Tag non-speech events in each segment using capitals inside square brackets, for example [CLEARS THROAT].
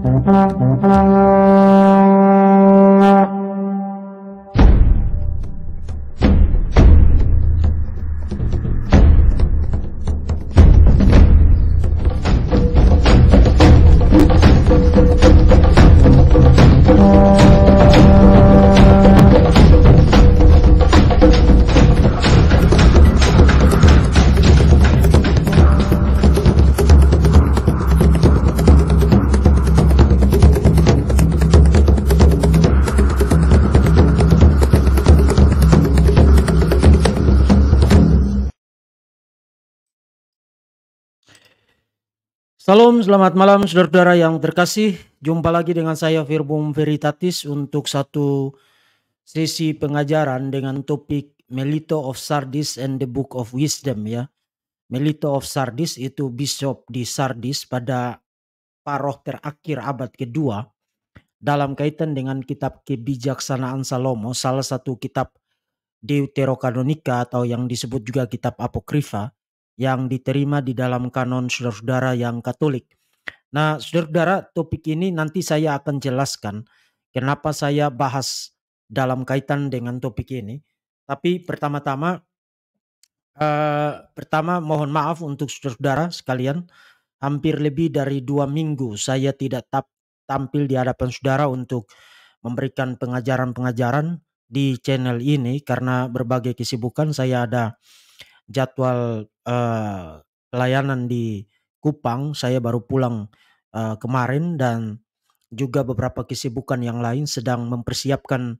Thank you. Salam, selamat malam saudara-saudara yang terkasih. Jumpa lagi dengan saya Firbum Veritatis untuk satu sesi pengajaran dengan topik Melito of Sardis and the Book of Wisdom ya. Melito of Sardis itu bishop di Sardis pada paroh terakhir abad kedua dalam kaitan dengan kitab kebijaksanaan Salomo, salah satu kitab Deuterokanonika atau yang disebut juga kitab apokrifa yang diterima di dalam kanon saudara-saudara yang Katolik. Nah, saudara-saudara, topik ini nanti saya akan jelaskan kenapa saya bahas dalam kaitan dengan topik ini. Tapi pertama-tama, uh, pertama mohon maaf untuk saudara-saudara sekalian, hampir lebih dari dua minggu saya tidak tap, tampil di hadapan saudara untuk memberikan pengajaran-pengajaran di channel ini karena berbagai kesibukan saya ada jadwal uh, layanan di Kupang, saya baru pulang uh, kemarin dan juga beberapa kesibukan yang lain sedang mempersiapkan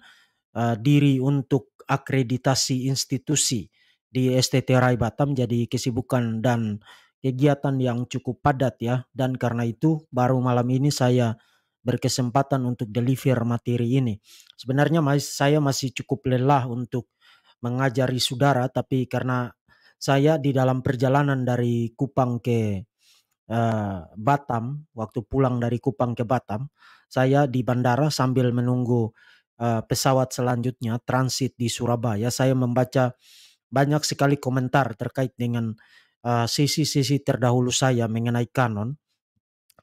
uh, diri untuk akreditasi institusi di STT Rai Batam jadi kesibukan dan kegiatan yang cukup padat ya dan karena itu baru malam ini saya berkesempatan untuk deliver materi ini. Sebenarnya saya masih cukup lelah untuk mengajari saudara tapi karena saya di dalam perjalanan dari Kupang ke uh, Batam, waktu pulang dari Kupang ke Batam, saya di bandara sambil menunggu uh, pesawat selanjutnya transit di Surabaya, saya membaca banyak sekali komentar terkait dengan eh, sisi-sisi uh, terdahulu saya mengenai kanon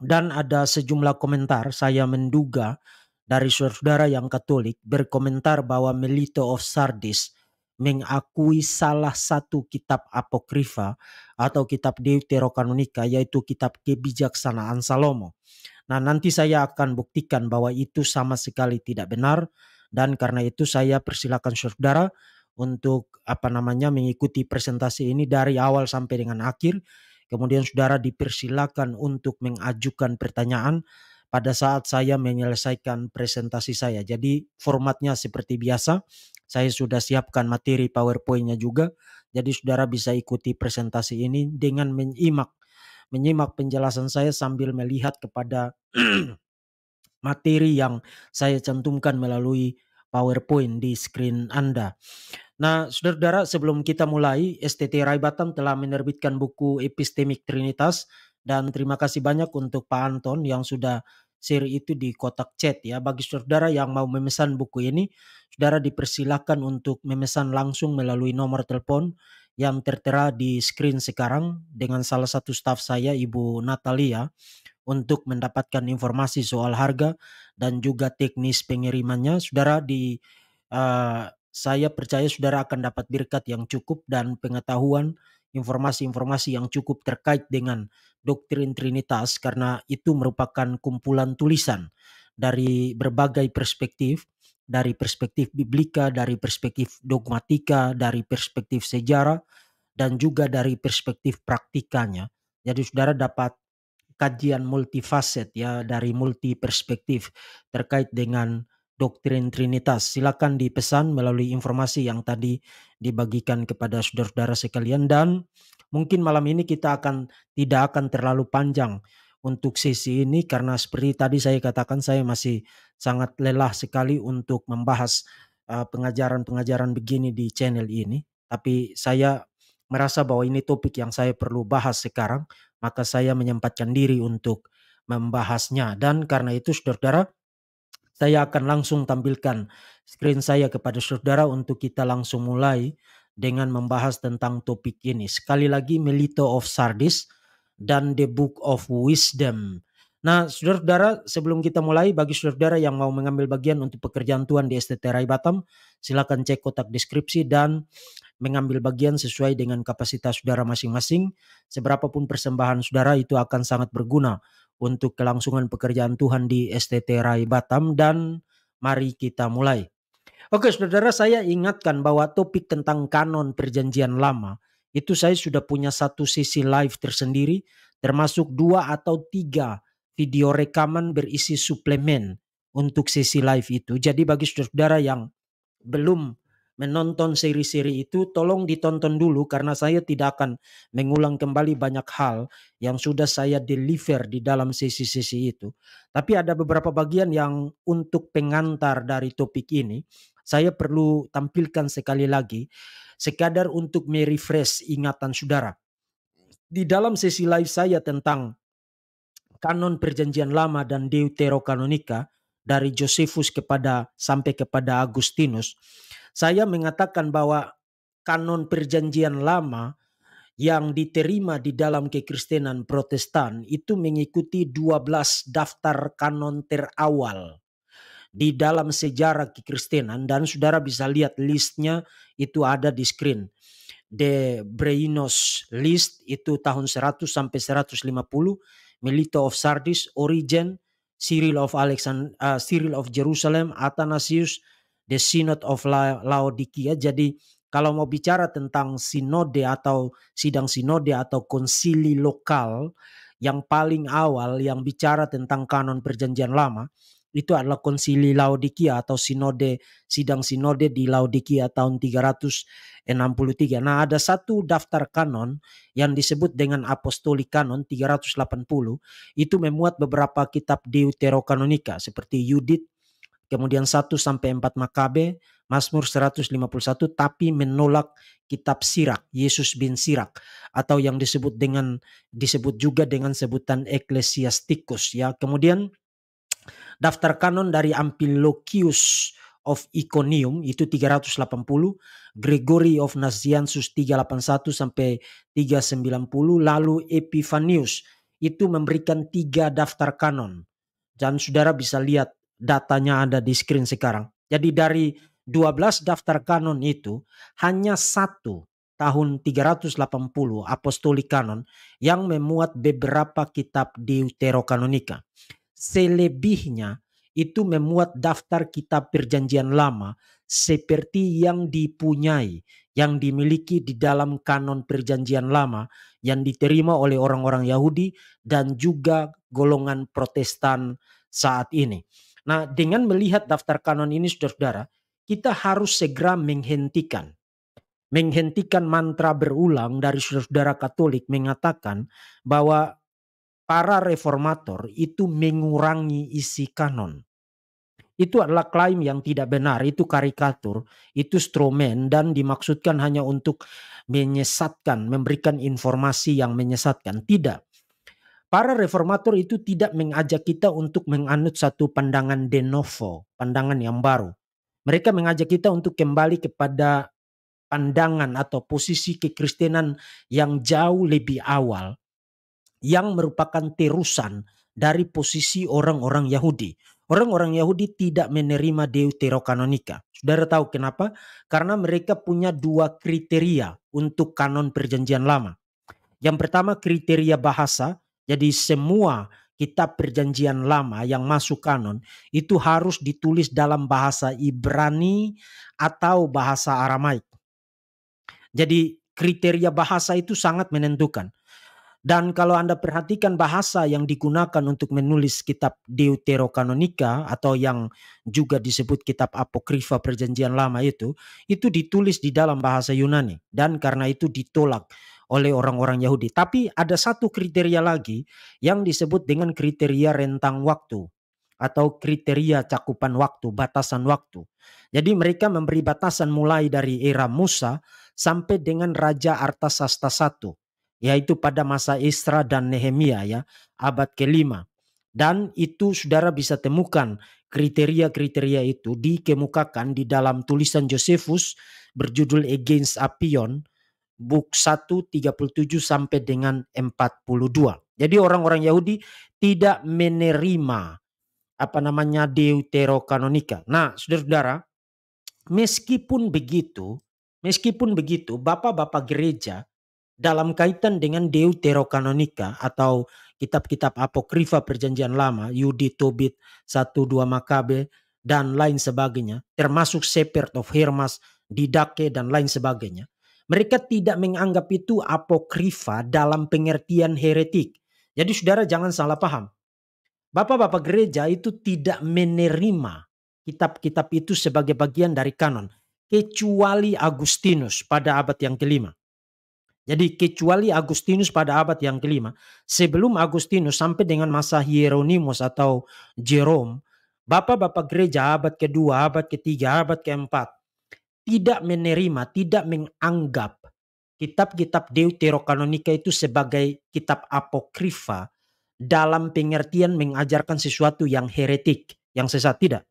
dan ada sejumlah komentar saya menduga dari saudara yang Katolik berkomentar bahwa Melito of Sardis mengakui salah satu kitab apokrifa atau kitab Deuterokanonika yaitu kitab kebijaksanaan Salomo. Nah, nanti saya akan buktikan bahwa itu sama sekali tidak benar dan karena itu saya persilakan saudara untuk apa namanya mengikuti presentasi ini dari awal sampai dengan akhir. Kemudian saudara dipersilakan untuk mengajukan pertanyaan pada saat saya menyelesaikan presentasi saya. Jadi formatnya seperti biasa, saya sudah siapkan materi PowerPoint-nya juga. Jadi saudara bisa ikuti presentasi ini dengan menyimak menyimak penjelasan saya sambil melihat kepada [CLEARS THROAT] materi yang saya cantumkan melalui PowerPoint di screen Anda. Nah, saudara-saudara, sebelum kita mulai, STT Rai Batam telah menerbitkan buku Epistemic Trinitas dan terima kasih banyak untuk Pak Anton yang sudah share itu di kotak chat ya. Bagi saudara yang mau memesan buku ini, Saudara dipersilakan untuk memesan langsung melalui nomor telepon yang tertera di screen sekarang dengan salah satu staf saya Ibu Natalia untuk mendapatkan informasi soal harga dan juga teknis pengirimannya. Saudara di uh, saya percaya saudara akan dapat berkat yang cukup dan pengetahuan informasi-informasi yang cukup terkait dengan doktrin Trinitas karena itu merupakan kumpulan tulisan dari berbagai perspektif dari perspektif biblika, dari perspektif dogmatika, dari perspektif sejarah, dan juga dari perspektif praktikanya. Jadi saudara dapat kajian multifaset ya dari multi perspektif terkait dengan doktrin Trinitas. Silakan dipesan melalui informasi yang tadi dibagikan kepada saudara-saudara sekalian dan mungkin malam ini kita akan tidak akan terlalu panjang untuk sesi ini karena seperti tadi saya katakan saya masih sangat lelah sekali untuk membahas eh, pengajaran-pengajaran uh, begini di channel ini tapi saya merasa bahwa ini topik yang saya perlu bahas sekarang maka saya menyempatkan diri untuk membahasnya dan karena itu saudara saya akan langsung tampilkan screen saya kepada saudara untuk kita langsung mulai dengan membahas tentang topik ini sekali lagi Melito of Sardis dan The Book of Wisdom. Nah, saudara-saudara, sebelum kita mulai, bagi saudara-saudara yang mau mengambil bagian untuk pekerjaan Tuhan di STT Rai Batam, silakan cek kotak deskripsi dan mengambil bagian sesuai dengan kapasitas saudara masing-masing. Seberapapun persembahan saudara itu akan sangat berguna untuk kelangsungan pekerjaan Tuhan di STT Rai Batam dan mari kita mulai. Oke, saudara, saya ingatkan bahwa topik tentang kanon perjanjian lama – itu saya sudah punya satu sisi live tersendiri termasuk dua atau tiga video rekaman berisi suplemen untuk sesi live itu. Jadi bagi saudara-saudara yang belum menonton seri-seri itu tolong ditonton dulu karena saya tidak akan mengulang kembali banyak hal yang sudah saya deliver di dalam sesi-sesi itu. Tapi ada beberapa bagian yang untuk pengantar dari topik ini saya perlu tampilkan sekali lagi sekadar untuk merefresh ingatan saudara. Di dalam sesi live saya tentang kanon perjanjian lama dan Deuterokanonika dari Josephus kepada sampai kepada Agustinus saya mengatakan bahwa kanon perjanjian lama yang diterima di dalam kekristenan Protestan itu mengikuti 12 daftar kanon terawal di dalam sejarah kekristenan dan saudara bisa lihat listnya itu ada di screen. The Breynos list itu tahun 100 sampai 150, Melito of Sardis, Origen, Cyril of Alexand uh, eh, Cyril of Jerusalem, Athanasius, the Synod of La Laodikia. Jadi kalau mau bicara tentang sinode atau sidang sinode atau konsili lokal yang paling awal yang bicara tentang kanon perjanjian lama itu adalah konsili Laodikia atau sinode sidang sinode di Laodikia tahun 363. Nah, ada satu daftar kanon yang disebut dengan apostolik kanon 380 itu memuat beberapa kitab deuterokanonika seperti Yudit Kemudian 1 sampai 4 Makabe, Mazmur 151 tapi menolak kitab Sirak, Yesus bin Sirak atau yang disebut hmm. dengan disebut juga dengan sebutan eklesiastikus ya. Kemudian daftar kanon dari Ampilochius of Iconium itu 380, Gregory of Nazianzus 381 sampai 390, lalu Epiphanius itu memberikan tiga daftar kanon. Dan saudara bisa lihat datanya ada di screen sekarang. Jadi dari 12 daftar kanon itu hanya satu tahun 380 apostolik kanon yang memuat beberapa kitab deuterokanonika. Selebihnya itu memuat daftar kitab perjanjian lama seperti yang dipunyai, yang dimiliki di dalam kanon perjanjian lama yang diterima oleh orang-orang Yahudi dan juga golongan protestan saat ini. Nah, dengan melihat daftar kanon ini Saudara-saudara, kita harus segera menghentikan menghentikan mantra berulang dari saudara-saudara Katolik mengatakan bahwa para reformator itu mengurangi isi kanon. Itu adalah klaim yang tidak benar, itu karikatur, itu stromen dan dimaksudkan hanya untuk menyesatkan, memberikan informasi yang menyesatkan. Tidak para reformator itu tidak mengajak kita untuk menganut satu pandangan de novo, pandangan yang baru. Mereka mengajak kita untuk kembali kepada pandangan atau posisi kekristenan yang jauh lebih awal yang merupakan terusan dari posisi orang-orang Yahudi. Orang-orang Yahudi tidak menerima Deuterokanonika. Saudara tahu kenapa? Karena mereka punya dua kriteria untuk kanon perjanjian lama. Yang pertama kriteria bahasa, jadi semua kitab perjanjian lama yang masuk kanon itu harus ditulis dalam bahasa Ibrani atau bahasa Aramaik. Jadi kriteria bahasa itu sangat menentukan. Dan kalau Anda perhatikan bahasa yang digunakan untuk menulis kitab Deuterokanonika atau yang juga disebut kitab apokrifa perjanjian lama itu, itu ditulis di dalam bahasa Yunani dan karena itu ditolak oleh orang-orang Yahudi. Tapi ada satu kriteria lagi yang disebut dengan kriteria rentang waktu atau kriteria cakupan waktu, batasan waktu. Jadi mereka memberi batasan mulai dari era Musa sampai dengan Raja Artasasta I, yaitu pada masa Isra dan Nehemia ya, abad kelima. Dan itu saudara bisa temukan kriteria-kriteria itu dikemukakan di dalam tulisan Josephus berjudul Against Apion Buk 1 37 sampai dengan 42. Jadi orang-orang Yahudi tidak menerima apa namanya deuterokanonika. Nah, Saudara-saudara, meskipun begitu, meskipun begitu bapak-bapak gereja dalam kaitan dengan deuterokanonika atau kitab-kitab apokrifa perjanjian lama, Yudi, Tobit, 1, 2 Makabe, dan lain sebagainya, termasuk Sepert of Hermas, Didake, dan lain sebagainya mereka tidak menganggap itu apokrifa dalam pengertian heretik. Jadi saudara jangan salah paham. Bapak-bapak gereja itu tidak menerima kitab-kitab itu sebagai bagian dari kanon. Kecuali Agustinus pada abad yang kelima. Jadi kecuali Agustinus pada abad yang kelima. Sebelum Agustinus sampai dengan masa Hieronymus atau Jerome. Bapak-bapak gereja abad kedua, abad ketiga, abad keempat tidak menerima, tidak menganggap kitab-kitab Deuterokanonika itu sebagai kitab apokrifa dalam pengertian mengajarkan sesuatu yang heretik, yang sesat tidak.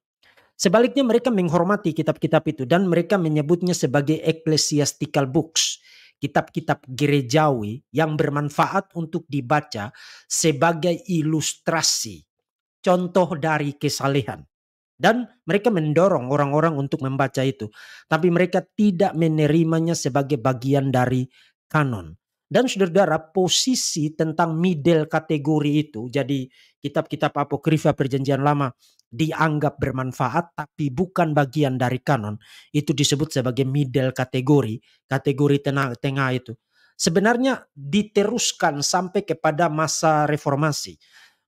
Sebaliknya mereka menghormati kitab-kitab itu dan mereka menyebutnya sebagai ecclesiastical books, kitab-kitab gerejawi yang bermanfaat untuk dibaca sebagai ilustrasi contoh dari kesalehan dan mereka mendorong orang-orang untuk membaca itu tapi mereka tidak menerimanya sebagai bagian dari kanon dan saudara-saudara posisi tentang middle kategori itu jadi kitab-kitab apokrifa perjanjian lama dianggap bermanfaat tapi bukan bagian dari kanon itu disebut sebagai middle kategori kategori tengah, tengah itu sebenarnya diteruskan sampai kepada masa reformasi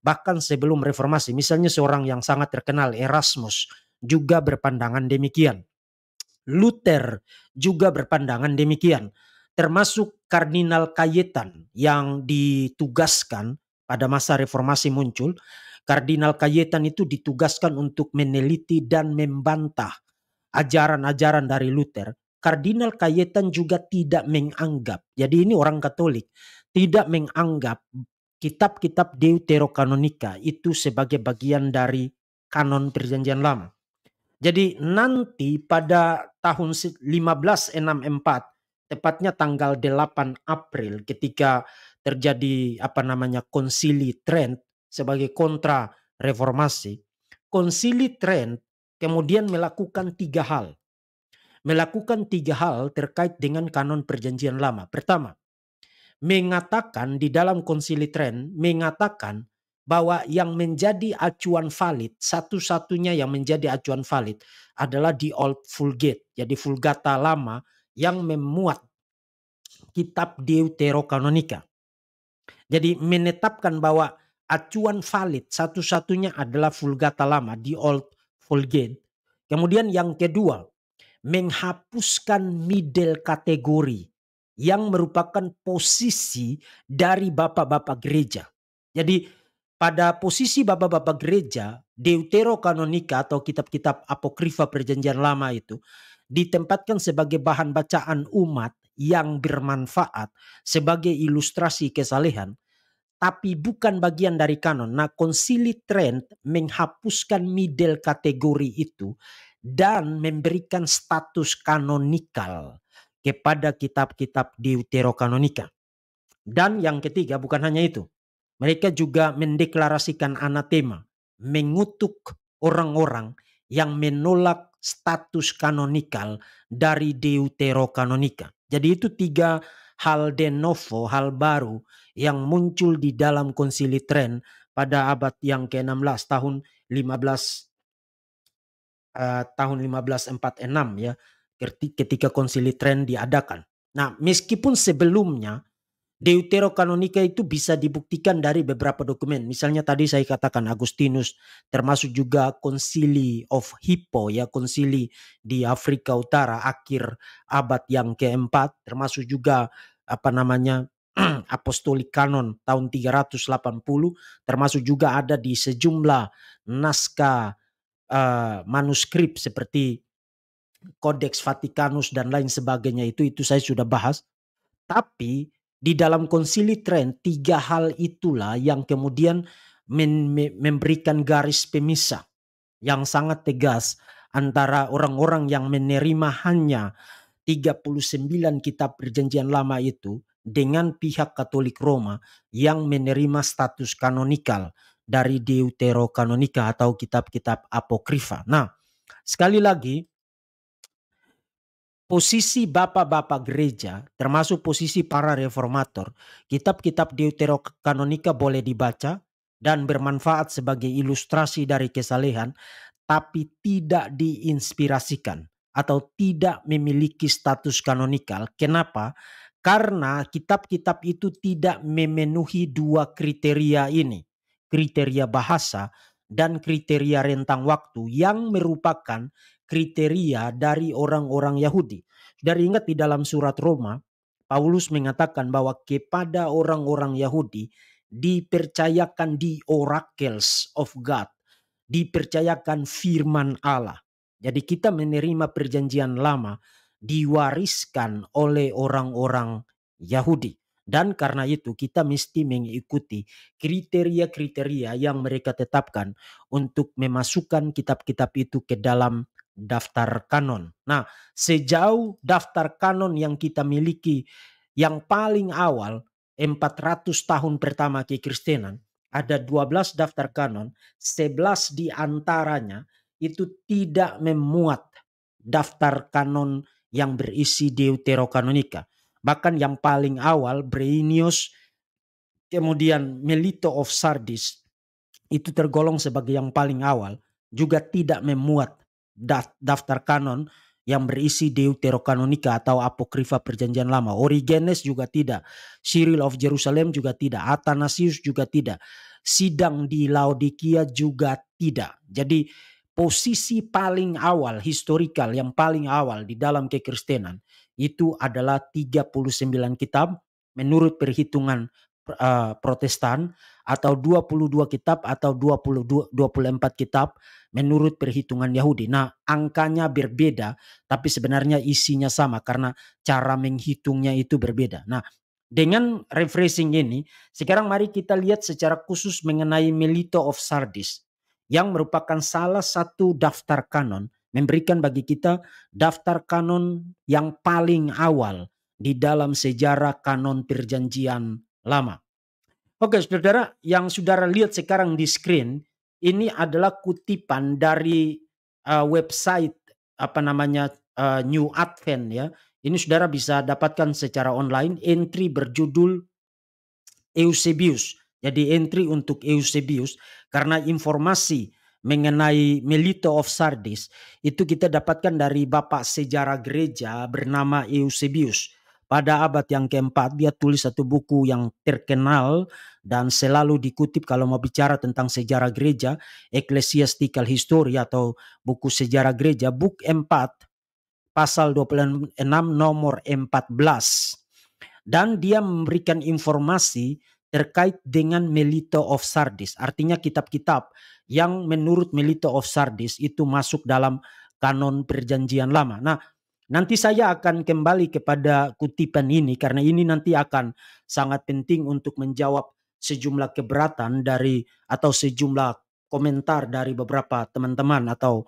bahkan sebelum reformasi. Misalnya seorang yang sangat terkenal Erasmus juga berpandangan demikian. Luther juga berpandangan demikian. Termasuk Kardinal Kayetan yang ditugaskan pada masa reformasi muncul. Kardinal Kayetan itu ditugaskan untuk meneliti dan membantah ajaran-ajaran dari Luther. Kardinal Kayetan juga tidak menganggap, jadi ini orang Katolik, tidak menganggap kitab-kitab deuterokanonika itu sebagai bagian dari kanon perjanjian lama. Jadi nanti pada tahun 1564, tepatnya tanggal 8 April ketika terjadi apa namanya konsili Trent sebagai kontra reformasi, konsili Trent kemudian melakukan tiga hal. Melakukan tiga hal terkait dengan kanon perjanjian lama. Pertama, mengatakan di dalam konsili tren mengatakan bahwa yang menjadi acuan valid satu-satunya yang menjadi acuan valid adalah di Old Vulgate, jadi Vulgata lama yang memuat kitab Deuterokanonika. Jadi menetapkan bahwa acuan valid satu-satunya adalah Vulgata lama di Old Vulgate. Kemudian yang kedua, menghapuskan middle kategori yang merupakan posisi dari bapak-bapak gereja. Jadi pada posisi bapak-bapak gereja, Deuterokanonika atau kitab-kitab apokrifa perjanjian lama itu ditempatkan sebagai bahan bacaan umat yang bermanfaat sebagai ilustrasi kesalehan tapi bukan bagian dari kanon. Nah, konsili Trent menghapuskan middle kategori itu dan memberikan status kanonikal kepada kitab-kitab deuterokanonika. Dan yang ketiga bukan hanya itu. Mereka juga mendeklarasikan anatema, mengutuk orang-orang yang menolak status kanonikal dari deuterokanonika. Jadi itu tiga hal de novo, hal baru yang muncul di dalam konsili tren pada abad yang ke-16 tahun 15 uh, eh, tahun 1546 ya ketika konsili tren diadakan. Nah, meskipun sebelumnya Deuterokanonika itu bisa dibuktikan dari beberapa dokumen. Misalnya tadi saya katakan Agustinus termasuk juga konsili of Hippo ya konsili di Afrika Utara akhir abad yang keempat termasuk juga apa namanya [CLEARS THROAT] Apostolik Kanon tahun 380 termasuk juga ada di sejumlah naskah uh, manuskrip seperti kodeks Vatikanus dan lain sebagainya itu itu saya sudah bahas. Tapi di dalam konsili Trent tiga hal itulah yang kemudian memberikan garis pemisah yang sangat tegas antara orang-orang yang menerima hanya 39 kitab perjanjian lama itu dengan pihak Katolik Roma yang menerima status kanonikal dari Deuterokanonika atau kitab-kitab apokrifa. Nah, sekali lagi posisi bapak-bapak gereja, termasuk posisi para reformator, kitab-kitab Deuterokanonika boleh dibaca dan bermanfaat sebagai ilustrasi dari kesalehan, tapi tidak diinspirasikan atau tidak memiliki status kanonikal. Kenapa? Karena kitab-kitab itu tidak memenuhi dua kriteria ini, kriteria bahasa dan kriteria rentang waktu yang merupakan kriteria dari orang-orang Yahudi. Dari ingat di dalam surat Roma, Paulus mengatakan bahwa kepada orang-orang Yahudi dipercayakan di oracles of God, dipercayakan firman Allah. Jadi kita menerima perjanjian lama diwariskan oleh orang-orang Yahudi. Dan karena itu kita mesti mengikuti kriteria-kriteria yang mereka tetapkan untuk memasukkan kitab-kitab itu ke dalam daftar kanon. Nah, sejauh daftar kanon yang kita miliki yang paling awal 400 tahun pertama kekristenan ada 12 daftar kanon, 11 di antaranya itu tidak memuat daftar kanon yang berisi deuterokanonika. Bahkan yang paling awal Brenius kemudian Melito of Sardis itu tergolong sebagai yang paling awal juga tidak memuat daftar kanon yang berisi Deuterokanonika atau apokrifa perjanjian lama. Origenes juga tidak. Cyril of Jerusalem juga tidak. Athanasius juga tidak. Sidang di Laodikia juga tidak. Jadi posisi paling awal historikal yang paling awal di dalam kekristenan itu adalah 39 kitab menurut perhitungan uh, Protestan atau 22 kitab atau 22 24 kitab menurut perhitungan Yahudi. Nah, angkanya berbeda tapi sebenarnya isinya sama karena cara menghitungnya itu berbeda. Nah, dengan refreshing ini, sekarang mari kita lihat secara khusus mengenai Melito of Sardis yang merupakan salah satu daftar kanon memberikan bagi kita daftar kanon yang paling awal di dalam sejarah kanon perjanjian lama. Oke, saudara, yang saudara lihat sekarang di screen ini adalah kutipan dari uh, website apa namanya uh, New Advent ya. Ini saudara bisa dapatkan secara online entry berjudul Eusebius. Jadi entry untuk Eusebius karena informasi mengenai Melito of Sardis itu kita dapatkan dari bapak sejarah gereja bernama Eusebius. Pada abad yang keempat dia tulis satu buku yang terkenal dan selalu dikutip kalau mau bicara tentang sejarah gereja, Ecclesiastical History atau buku sejarah gereja, buk 4 pasal 26 nomor 14. Dan dia memberikan informasi terkait dengan Melito of Sardis. Artinya kitab-kitab yang menurut Melito of Sardis itu masuk dalam kanon perjanjian lama. Nah, Nanti saya akan kembali kepada kutipan ini karena ini nanti akan sangat penting untuk menjawab sejumlah keberatan dari atau sejumlah komentar dari beberapa teman-teman atau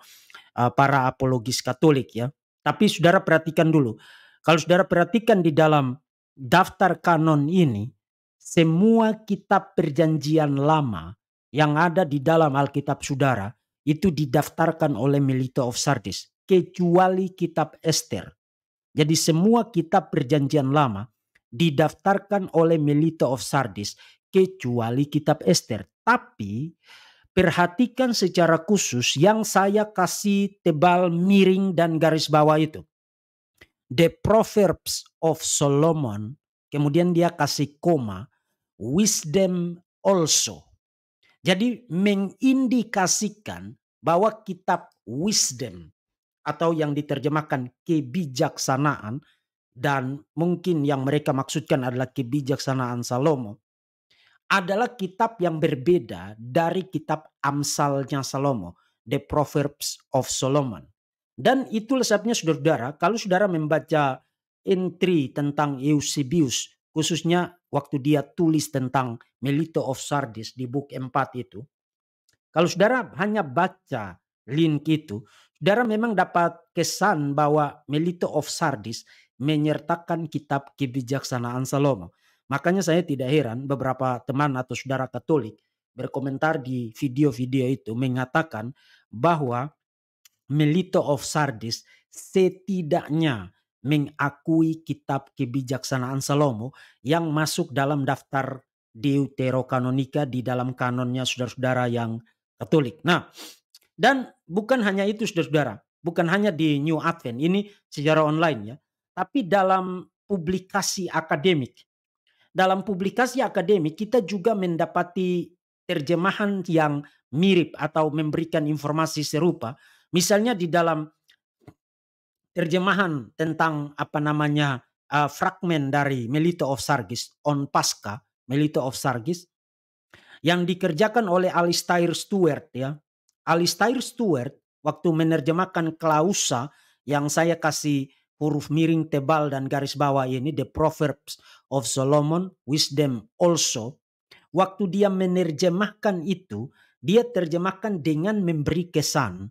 uh, para apologis Katolik ya. Tapi saudara perhatikan dulu. Kalau saudara perhatikan di dalam daftar kanon ini semua kitab perjanjian lama yang ada di dalam Alkitab saudara itu didaftarkan oleh Milito of Sardis kecuali kitab Esther. Jadi semua kitab perjanjian lama didaftarkan oleh Melita of Sardis kecuali kitab Esther. Tapi perhatikan secara khusus yang saya kasih tebal miring dan garis bawah itu. The Proverbs of Solomon, kemudian dia kasih koma, wisdom also. Jadi mengindikasikan bahwa kitab wisdom atau yang diterjemahkan kebijaksanaan dan mungkin yang mereka maksudkan adalah kebijaksanaan Salomo adalah kitab yang berbeda dari kitab Amsalnya Salomo, The Proverbs of Solomon. Dan itu sebabnya saudara-saudara, kalau saudara membaca entry tentang Eusebius, khususnya waktu dia tulis tentang Melito of Sardis di book 4 itu, kalau saudara hanya baca link itu, Saudara memang dapat kesan bahwa Melito of Sardis menyertakan kitab kebijaksanaan Salomo. Makanya saya tidak heran beberapa teman atau saudara Katolik berkomentar di video-video itu mengatakan bahwa Melito of Sardis setidaknya mengakui kitab kebijaksanaan Salomo yang masuk dalam daftar Deuterokanonika di dalam kanonnya saudara-saudara yang Katolik. Nah, dan bukan hanya itu saudara-saudara, bukan hanya di New Advent, ini sejarah online ya. Tapi dalam publikasi akademik, dalam publikasi akademik kita juga mendapati terjemahan yang mirip atau memberikan informasi serupa. Misalnya di dalam terjemahan tentang apa namanya uh, fragmen dari Melito of Sargis on Pasca, Melito of Sargis yang dikerjakan oleh Alistair Stewart ya Alistair Stewart waktu menerjemahkan klausa yang saya kasih huruf miring tebal dan garis bawah ini The Proverbs of Solomon Wisdom also waktu dia menerjemahkan itu dia terjemahkan dengan memberi kesan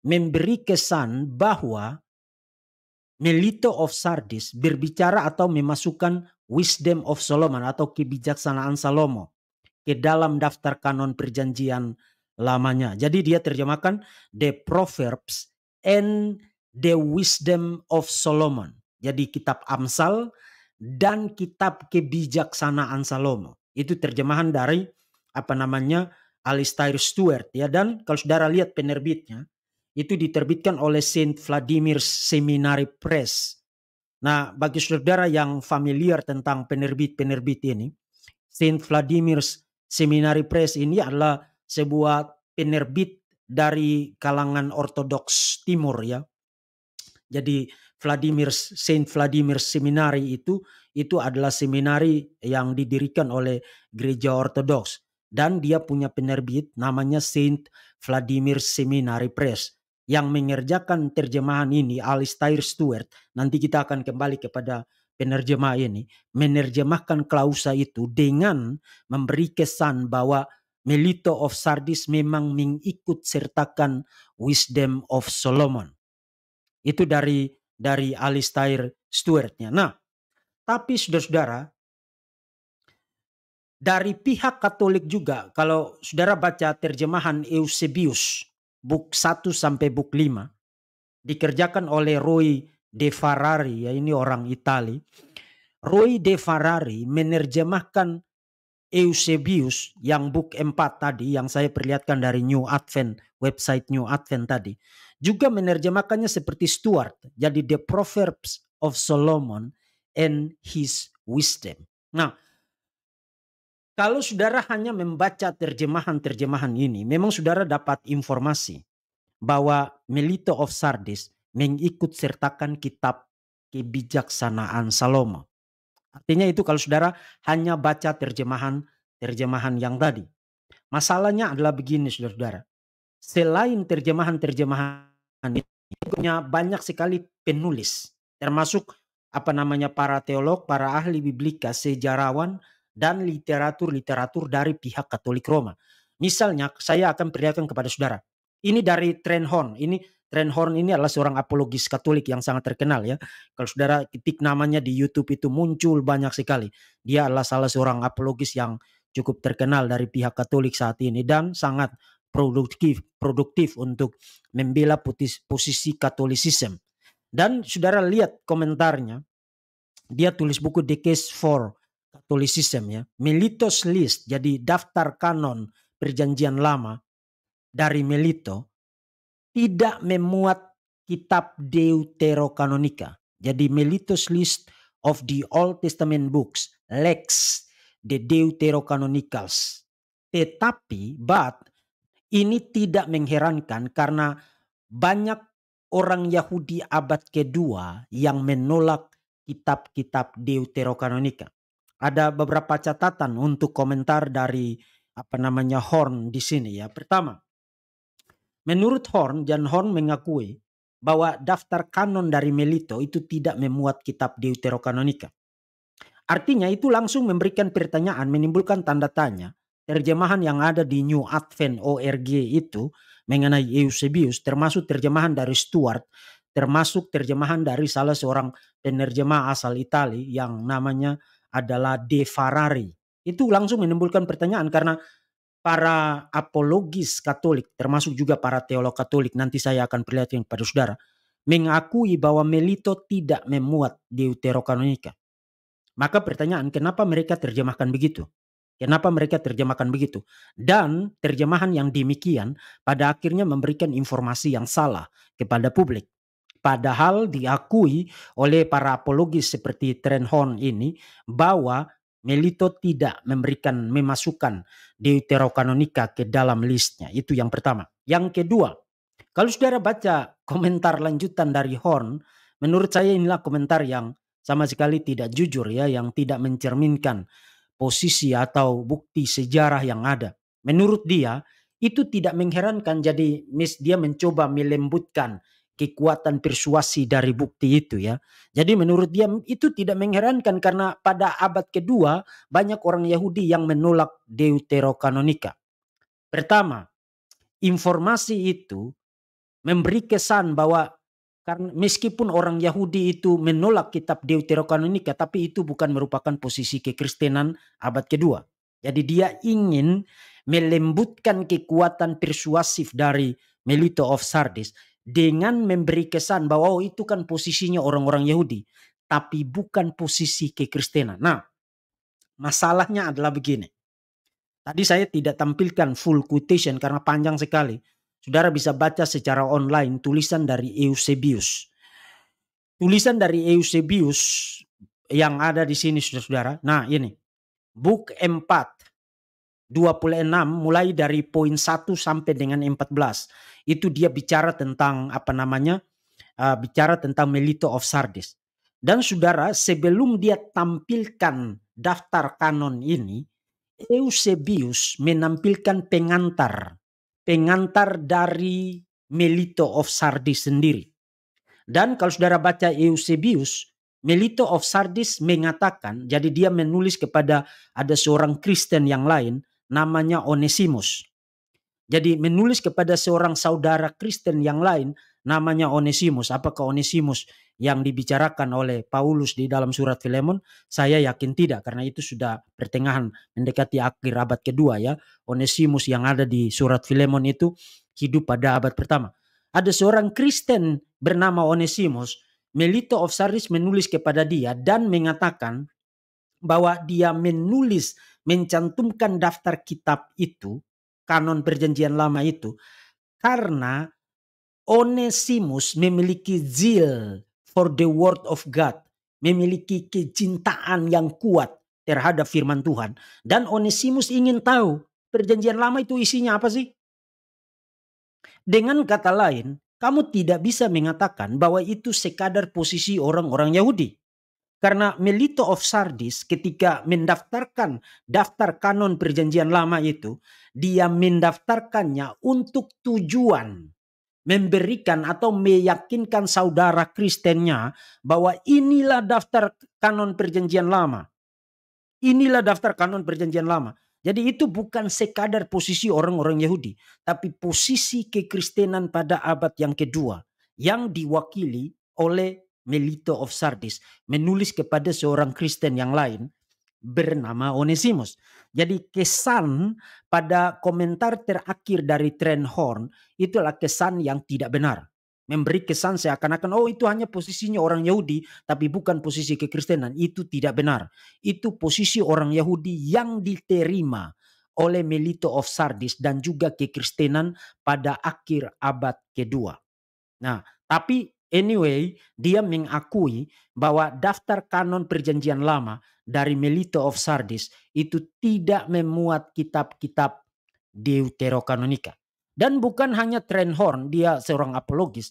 memberi kesan bahwa Melito of Sardis berbicara atau memasukkan Wisdom of Solomon atau kebijaksanaan Salomo ke dalam daftar kanon perjanjian lamanya. Jadi dia terjemahkan The Proverbs and the Wisdom of Solomon. Jadi kitab Amsal dan kitab kebijaksanaan Salomo. Itu terjemahan dari apa namanya Alistair Stewart ya dan kalau saudara lihat penerbitnya itu diterbitkan oleh Saint Vladimir Seminary Press. Nah, bagi saudara yang familiar tentang penerbit-penerbit ini, Saint Vladimir Seminary Press ini adalah sebuah penerbit dari kalangan ortodoks timur ya. Jadi Vladimir Saint Vladimir Seminari itu itu adalah seminari yang didirikan oleh gereja ortodoks dan dia punya penerbit namanya Saint Vladimir Seminary Press yang mengerjakan terjemahan ini Alistair Stewart. Nanti kita akan kembali kepada penerjemah ini menerjemahkan klausa itu dengan memberi kesan bahwa Melito of Sardis memang mengikut sertakan Wisdom of Solomon. Itu dari dari Alistair Stewartnya. Nah, tapi saudara-saudara, dari pihak Katolik juga, kalau saudara baca terjemahan Eusebius, buk 1 sampai buk 5, dikerjakan oleh Roy De Ferrari, ya ini orang Itali. Roy De Ferrari menerjemahkan Eusebius yang book 4 tadi yang saya perlihatkan dari New Advent website New Advent tadi juga menerjemahkannya seperti Stuart jadi the Proverbs of Solomon and his wisdom. Nah, kalau saudara hanya membaca terjemahan-terjemahan ini memang saudara dapat informasi bahwa Melito of Sardis mengikut sertakan kitab kebijaksanaan Salomo. Artinya itu kalau saudara hanya baca terjemahan terjemahan yang tadi. Masalahnya adalah begini saudara-saudara. Selain terjemahan-terjemahan ini punya banyak sekali penulis termasuk apa namanya para teolog, para ahli biblika, sejarawan dan literatur-literatur dari pihak Katolik Roma. Misalnya saya akan perlihatkan kepada saudara. Ini dari Trenhorn, ini Horn ini adalah seorang apologis Katolik yang sangat terkenal ya. Kalau saudara ketik namanya di YouTube itu muncul banyak sekali. Dia adalah salah seorang apologis yang cukup terkenal dari pihak Katolik saat ini dan sangat produktif produktif untuk membela posisi Katolisisme. Dan saudara lihat komentarnya. Dia tulis buku The Case for Catholicism ya. Melito's List jadi daftar kanon perjanjian lama dari Melito tidak memuat kitab Deuterokanonika. Jadi Melitus list of the Old Testament books, Lex, the Deuterokanonicals. Tetapi, but ini tidak mengherankan karena banyak orang Yahudi abad kedua yang menolak kitab-kitab Deuterokanonika. Ada beberapa catatan untuk komentar dari apa namanya Horn di sini ya. Pertama, Menurut Horn, Jan Horn mengakui bahwa daftar kanon dari Melito itu tidak memuat kitab Deuterokanonika. Artinya itu langsung memberikan pertanyaan, menimbulkan tanda tanya. Terjemahan yang ada di New Advent ORG itu mengenai Eusebius termasuk terjemahan dari Stuart, termasuk terjemahan dari salah seorang penerjemah asal Italia yang namanya adalah De Ferrari. Itu langsung menimbulkan pertanyaan karena para apologis Katolik, termasuk juga para teolog Katolik, nanti saya akan perlihatkan kepada saudara, mengakui bahwa Melito tidak memuat Deuterokanonika. Maka pertanyaan, kenapa mereka terjemahkan begitu? Kenapa mereka terjemahkan begitu? Dan terjemahan yang demikian pada akhirnya memberikan informasi yang salah kepada publik padahal diakui oleh para apologis seperti Trenhorn ini bahwa Melito tidak memberikan memasukkan Deuterokanonika ke dalam listnya. Itu yang pertama. Yang kedua, kalau saudara baca komentar lanjutan dari Horn, menurut saya inilah komentar yang sama sekali tidak jujur ya, yang tidak mencerminkan posisi atau bukti sejarah yang ada. Menurut dia, itu tidak mengherankan jadi Miss dia mencoba melembutkan kekuatan persuasi dari bukti itu ya. Jadi menurut dia itu tidak mengherankan karena pada abad kedua banyak orang Yahudi yang menolak Deuterokanonika. Pertama, informasi itu memberi kesan bahwa karena meskipun orang Yahudi itu menolak kitab Deuterokanonika tapi itu bukan merupakan posisi kekristenan abad kedua. Jadi dia ingin melembutkan kekuatan persuasif dari Melito of Sardis dengan memberi kesan bahwa oh, itu kan posisinya orang-orang Yahudi, tapi bukan posisi kekristenan. Nah, masalahnya adalah begini. Tadi saya tidak tampilkan full quotation karena panjang sekali. Saudara bisa baca secara online tulisan dari Eusebius. Tulisan dari Eusebius yang ada di sini saudara-saudara. Nah ini, book 4 26 mulai dari poin 1 sampai dengan 14 itu dia bicara tentang apa namanya uh, bicara tentang Melito of Sardis dan saudara sebelum dia tampilkan daftar kanon ini Eusebius menampilkan pengantar pengantar dari Melito of Sardis sendiri dan kalau saudara baca Eusebius Melito of Sardis mengatakan, jadi dia menulis kepada ada seorang Kristen yang lain, namanya Onesimus. Jadi menulis kepada seorang saudara Kristen yang lain namanya Onesimus. Apakah Onesimus yang dibicarakan oleh Paulus di dalam surat Filemon? Saya yakin tidak karena itu sudah pertengahan mendekati akhir abad kedua ya. Onesimus yang ada di surat Filemon itu hidup pada abad pertama. Ada seorang Kristen bernama Onesimus, Melito of Sardis menulis kepada dia dan mengatakan, bahwa dia menulis, mencantumkan daftar kitab itu, kanon perjanjian lama itu, karena Onesimus memiliki zeal for the word of God, memiliki kecintaan yang kuat terhadap firman Tuhan. Dan Onesimus ingin tahu perjanjian lama itu isinya apa sih? Dengan kata lain, kamu tidak bisa mengatakan bahwa itu sekadar posisi orang-orang Yahudi. Karena Melito of Sardis ketika mendaftarkan daftar kanon perjanjian lama itu, dia mendaftarkannya untuk tujuan memberikan atau meyakinkan saudara Kristennya bahwa inilah daftar kanon perjanjian lama. Inilah daftar kanon perjanjian lama. Jadi itu bukan sekadar posisi orang-orang Yahudi, tapi posisi kekristenan pada abad yang kedua yang diwakili oleh Melito of Sardis menulis kepada seorang Kristen yang lain bernama Onesimus. Jadi kesan pada komentar terakhir dari Trent Horn itulah kesan yang tidak benar. Memberi kesan seakan-akan oh itu hanya posisinya orang Yahudi tapi bukan posisi kekristenan. Itu tidak benar. Itu posisi orang Yahudi yang diterima oleh Melito of Sardis dan juga kekristenan pada akhir abad kedua. Nah tapi Anyway, dia mengakui bahwa daftar kanon perjanjian lama dari Melito of Sardis itu tidak memuat kitab-kitab Deuterokanonika. Dan bukan hanya Trenhorn, dia seorang apologis.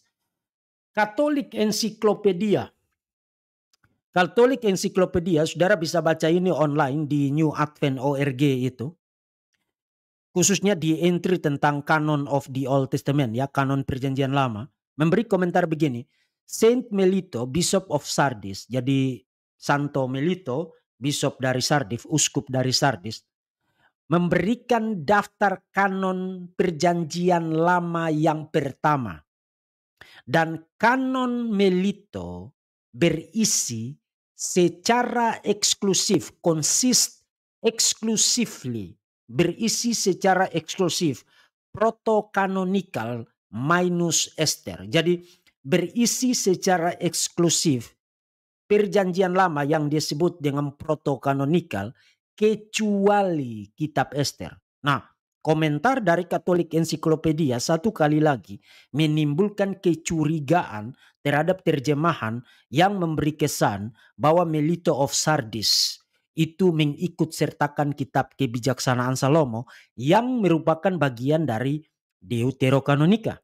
Katolik Ensiklopedia. Katolik Ensiklopedia, saudara bisa baca ini online di New Advent ORG itu. Khususnya di entry tentang kanon of the Old Testament, ya kanon perjanjian lama memberi komentar begini, Saint Melito, Bishop of Sardis, jadi Santo Melito, Bishop dari Sardis, Uskup dari Sardis, memberikan daftar kanon perjanjian lama yang pertama. Dan kanon Melito berisi secara eksklusif, konsist exclusively, berisi secara eksklusif, protokanonikal minus Esther. Jadi berisi secara eksklusif perjanjian lama yang disebut dengan protokanonikal kecuali kitab Esther. Nah, komentar dari Katolik Ensiklopedia satu kali lagi menimbulkan kecurigaan terhadap terjemahan yang memberi kesan bahwa Melito of Sardis itu mengikut sertakan kitab kebijaksanaan Salomo yang merupakan bagian dari deuterokanonika.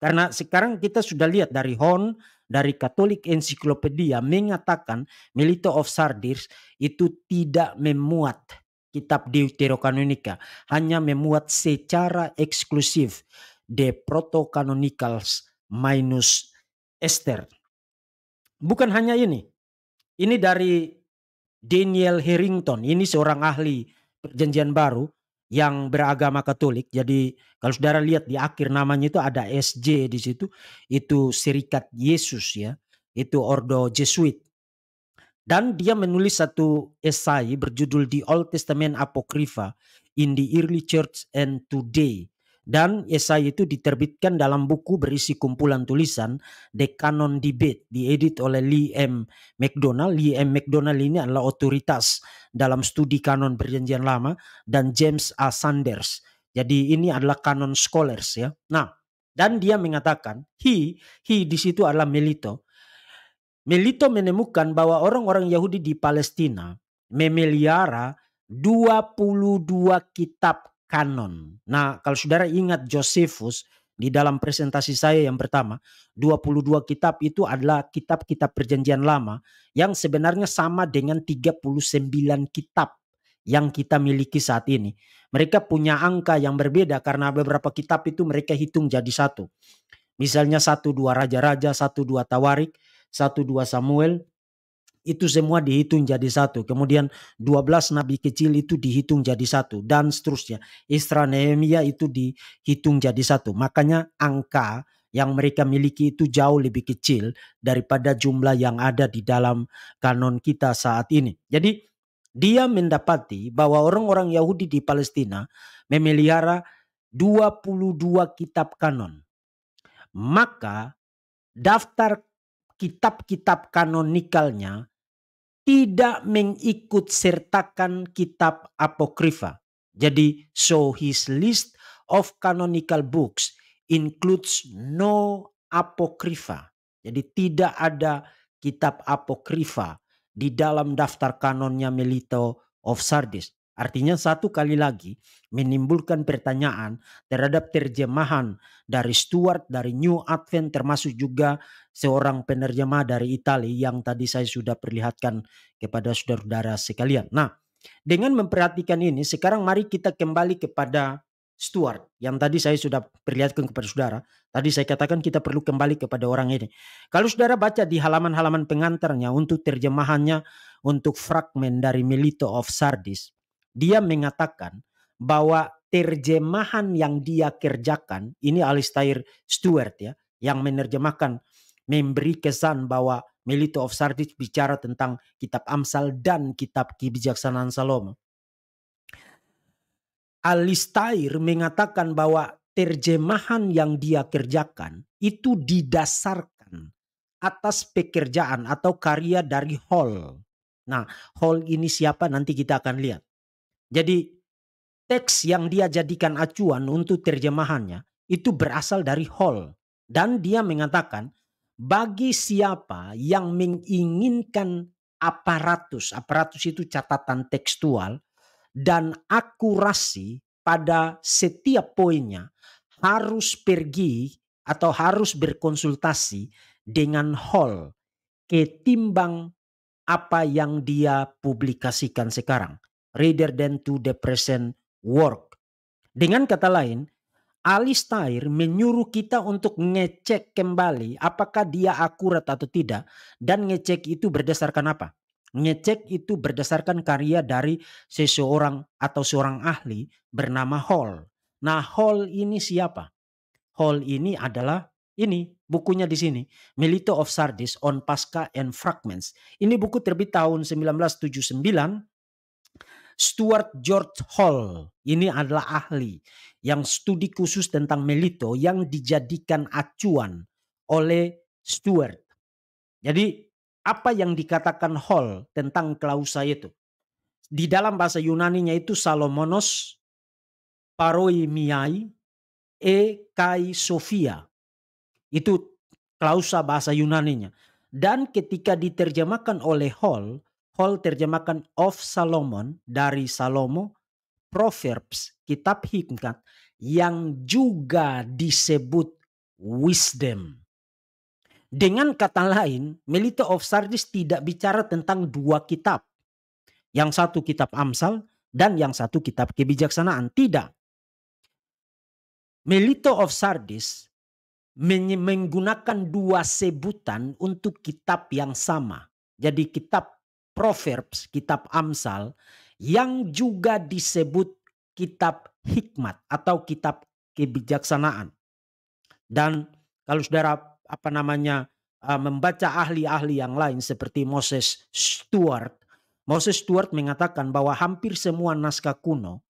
Karena sekarang kita sudah lihat dari Hon, dari Katolik Ensiklopedia mengatakan Melito of Sardis itu tidak memuat kitab Deuterokanonika, hanya memuat secara eksklusif De Protocanonicals minus Esther. Bukan hanya ini. Ini dari Daniel Harrington, ini seorang ahli perjanjian baru yang beragama Katolik. Jadi kalau saudara lihat di akhir namanya itu ada SJ di situ, itu Serikat Yesus ya, itu Ordo Jesuit. Dan dia menulis satu esai berjudul The Old Testament Apocrypha in the Early Church and Today dan esai itu diterbitkan dalam buku berisi kumpulan tulisan The Canon Debate, diedit oleh Lee M. McDonald. Lee M. McDonald ini adalah otoritas dalam studi kanon perjanjian lama dan James A. Sanders. Jadi ini adalah kanon scholars ya. Nah, dan dia mengatakan he he di situ adalah Melito. Melito menemukan bahwa orang-orang Yahudi di Palestina memelihara 22 kitab kanon. Nah, kalau saudara ingat Josephus di dalam presentasi saya yang pertama, 22 kitab itu adalah kitab-kitab perjanjian lama yang sebenarnya sama dengan 39 kitab yang kita miliki saat ini. Mereka punya angka yang berbeda karena beberapa kitab itu mereka hitung jadi satu. Misalnya satu dua raja-raja, satu dua tawarik, satu dua Samuel, itu semua dihitung jadi satu. Kemudian 12 nabi kecil itu dihitung jadi satu dan seterusnya. Isra Nehemia itu dihitung jadi satu. Makanya angka yang mereka miliki itu jauh lebih kecil daripada jumlah yang ada di dalam kanon kita saat ini. Jadi dia mendapati bahwa orang-orang Yahudi di Palestina memelihara 22 kitab kanon. Maka daftar kitab-kitab kanonikalnya tidak mengikut sertakan kitab apokrifa. Jadi, so his list of canonical books includes no apokrifa. Jadi tidak ada kitab apokrifa di dalam daftar kanonnya Melito of Sardis. Artinya satu kali lagi menimbulkan pertanyaan terhadap terjemahan dari Stuart dari New Advent termasuk juga seorang penerjemah dari Italia yang tadi saya sudah perlihatkan kepada saudara-saudara sekalian. Nah, dengan memperhatikan ini sekarang mari kita kembali kepada Stuart yang tadi saya sudah perlihatkan kepada saudara. Tadi saya katakan kita perlu kembali kepada orang ini. Kalau saudara baca di halaman-halaman pengantarnya untuk terjemahannya untuk fragmen dari Milito of Sardis dia mengatakan bahwa terjemahan yang dia kerjakan ini Alistair Stewart ya yang menerjemahkan memberi kesan bahwa Melito of Sardis bicara tentang kitab Amsal dan kitab kebijaksanaan Salomo. Alistair mengatakan bahwa terjemahan yang dia kerjakan itu didasarkan atas pekerjaan atau karya dari Hall. Nah, Hall ini siapa nanti kita akan lihat. Jadi teks yang dia jadikan acuan untuk terjemahannya itu berasal dari Hall. Dan dia mengatakan bagi siapa yang menginginkan aparatus, aparatus itu catatan tekstual dan akurasi pada setiap poinnya harus pergi atau harus berkonsultasi dengan Hall ketimbang apa yang dia publikasikan sekarang rather than to the present work. Dengan kata lain, Alistair menyuruh kita untuk ngecek kembali apakah dia akurat atau tidak dan ngecek itu berdasarkan apa? Ngecek itu berdasarkan karya dari seseorang atau seorang ahli bernama Hall. Nah, Hall ini siapa? Hall ini adalah ini bukunya di sini, Milito of Sardis on Pasca and Fragments. Ini buku terbit tahun 1979 Stuart George Hall. Ini adalah ahli yang studi khusus tentang Melito yang dijadikan acuan oleh Stuart. Jadi apa yang dikatakan Hall tentang klausa itu? Di dalam bahasa Yunaninya itu Salomonos paroimiai e kai sofia. Itu klausa bahasa Yunaninya. Dan ketika diterjemahkan oleh Hall, Hall terjemahkan of Salomon dari Salomo, Proverbs, Kitab Hikmat yang juga disebut wisdom. Dengan kata lain, Melito of Sardis tidak bicara tentang dua kitab. Yang satu kitab Amsal dan yang satu kitab kebijaksanaan. Tidak. Melito of Sardis menggunakan dua sebutan untuk kitab yang sama. Jadi kitab Proverbs, kitab Amsal yang juga disebut kitab hikmat atau kitab kebijaksanaan. Dan kalau saudara apa namanya eh, membaca ahli-ahli yang lain seperti Moses Stuart, Moses Stuart mengatakan bahwa hampir semua naskah kuno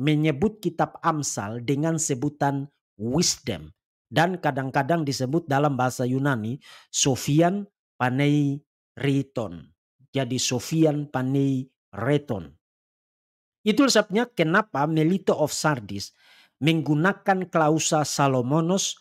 menyebut kitab Amsal dengan sebutan wisdom dan kadang-kadang disebut dalam bahasa Yunani Sofian Panei Riton jadi Sofian Panei Reton. Itu sebabnya kenapa Melito of Sardis menggunakan klausa Salomonos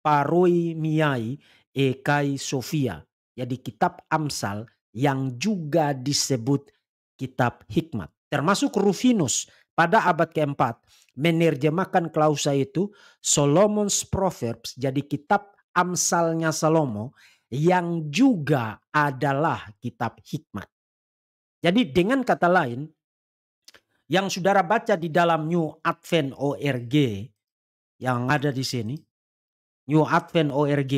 paroi miai ekai Sofia. Jadi kitab Amsal yang juga disebut kitab hikmat. Termasuk Rufinus pada abad keempat menerjemahkan klausa itu Solomon's Proverbs jadi kitab Amsalnya Salomo yang juga adalah kitab hikmat. Jadi dengan kata lain, yang saudara baca di dalam New Advent ORG yang ada di sini, New Advent ORG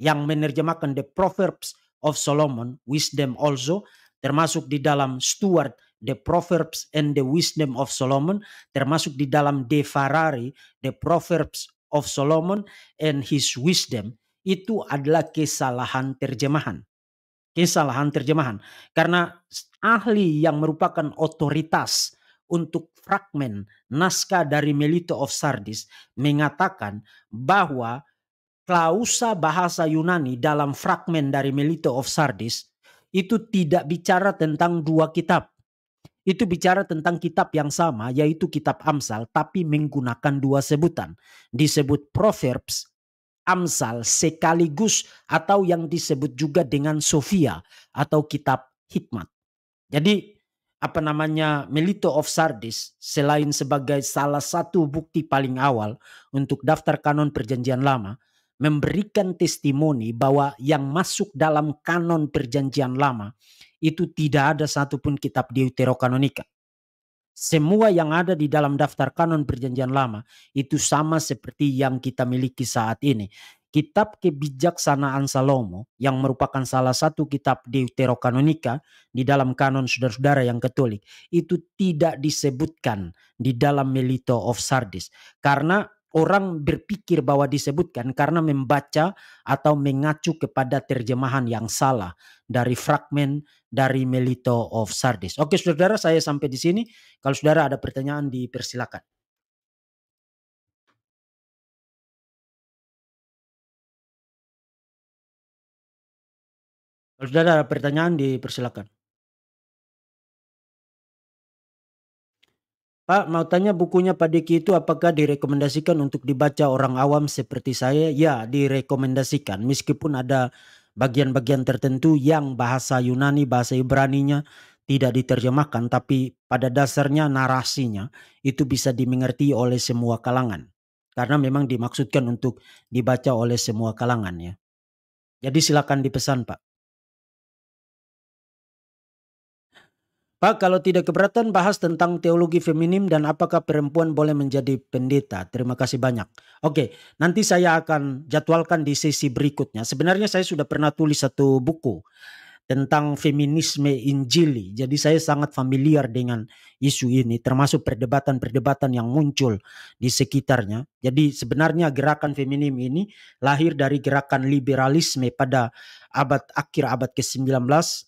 yang menerjemahkan The Proverbs of Solomon, Wisdom also, termasuk di dalam Stuart The Proverbs and the Wisdom of Solomon, termasuk di dalam De Ferrari, The Proverbs of Solomon and His Wisdom, itu adalah kesalahan terjemahan. Kesalahan terjemahan. Karena ahli yang merupakan otoritas untuk fragmen naskah dari Melito of Sardis mengatakan bahwa klausa bahasa Yunani dalam fragmen dari Melito of Sardis itu tidak bicara tentang dua kitab. Itu bicara tentang kitab yang sama yaitu kitab Amsal tapi menggunakan dua sebutan. Disebut Proverbs Amsal sekaligus atau yang disebut juga dengan Sofia atau kitab hikmat. Jadi apa namanya Melito of Sardis selain sebagai salah satu bukti paling awal untuk daftar kanon perjanjian lama memberikan testimoni bahwa yang masuk dalam kanon perjanjian lama itu tidak ada satupun kitab deuterokanonika. Semua yang ada di dalam daftar kanon perjanjian lama itu sama seperti yang kita miliki saat ini. Kitab Kebijaksanaan Salomo yang merupakan salah satu kitab Deuterokanonika di dalam kanon saudara-saudara yang Katolik itu tidak disebutkan di dalam Melito of Sardis karena orang berpikir bahwa disebutkan karena membaca atau mengacu kepada terjemahan yang salah dari fragmen dari Melito of Sardis. Oke saudara saya sampai di sini. Kalau saudara ada pertanyaan dipersilakan. Kalau saudara ada pertanyaan dipersilakan. Pak, mau tanya bukunya Pak Diki itu apakah direkomendasikan untuk dibaca orang awam seperti saya? Ya, direkomendasikan. Meskipun ada bagian-bagian tertentu yang bahasa Yunani, bahasa Ibraninya tidak diterjemahkan. Tapi pada dasarnya narasinya itu bisa dimengerti oleh semua kalangan. Karena memang dimaksudkan untuk dibaca oleh semua kalangan ya. Jadi silakan dipesan Pak. Pak, kalau tidak keberatan bahas tentang teologi feminim dan apakah perempuan boleh menjadi pendeta. Terima kasih banyak. Oke, nanti saya akan jadwalkan di sesi berikutnya. Sebenarnya saya sudah pernah tulis satu buku tentang feminisme Injili. Jadi saya sangat familiar dengan isu ini termasuk perdebatan-perdebatan yang muncul di sekitarnya. Jadi sebenarnya gerakan feminim ini lahir dari gerakan liberalisme pada abad akhir abad ke-19,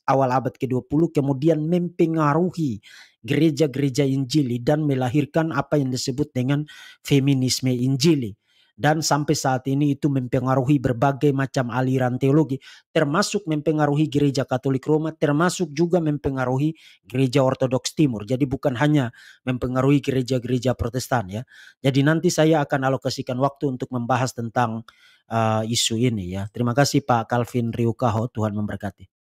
awal abad ke-20 kemudian mempengaruhi gereja-gereja Injili dan melahirkan apa yang disebut dengan feminisme Injili dan sampai saat ini itu mempengaruhi berbagai macam aliran teologi termasuk mempengaruhi gereja Katolik Roma termasuk juga mempengaruhi gereja Ortodoks Timur jadi bukan hanya mempengaruhi gereja-gereja Protestan ya jadi nanti saya akan alokasikan waktu untuk membahas tentang uh, isu ini ya terima kasih Pak Calvin Riukaho Tuhan memberkati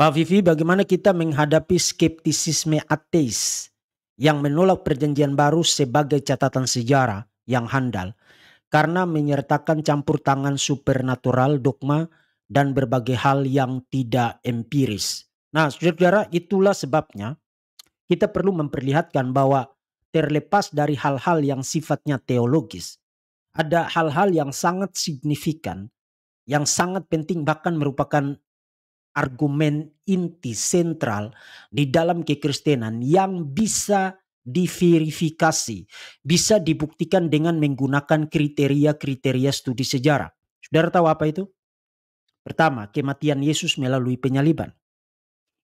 Pak Vivi, bagaimana kita menghadapi skeptisisme ateis yang menolak perjanjian baru sebagai catatan sejarah yang handal karena menyertakan campur tangan supernatural, dogma, dan berbagai hal yang tidak empiris. Nah, saudara-saudara, itulah sebabnya kita perlu memperlihatkan bahwa terlepas dari hal-hal yang sifatnya teologis, ada hal-hal yang sangat signifikan, yang sangat penting bahkan merupakan argumen inti sentral di dalam kekristenan yang bisa diverifikasi, bisa dibuktikan dengan menggunakan kriteria-kriteria studi sejarah. Sudah tahu apa itu? Pertama, kematian Yesus melalui penyaliban.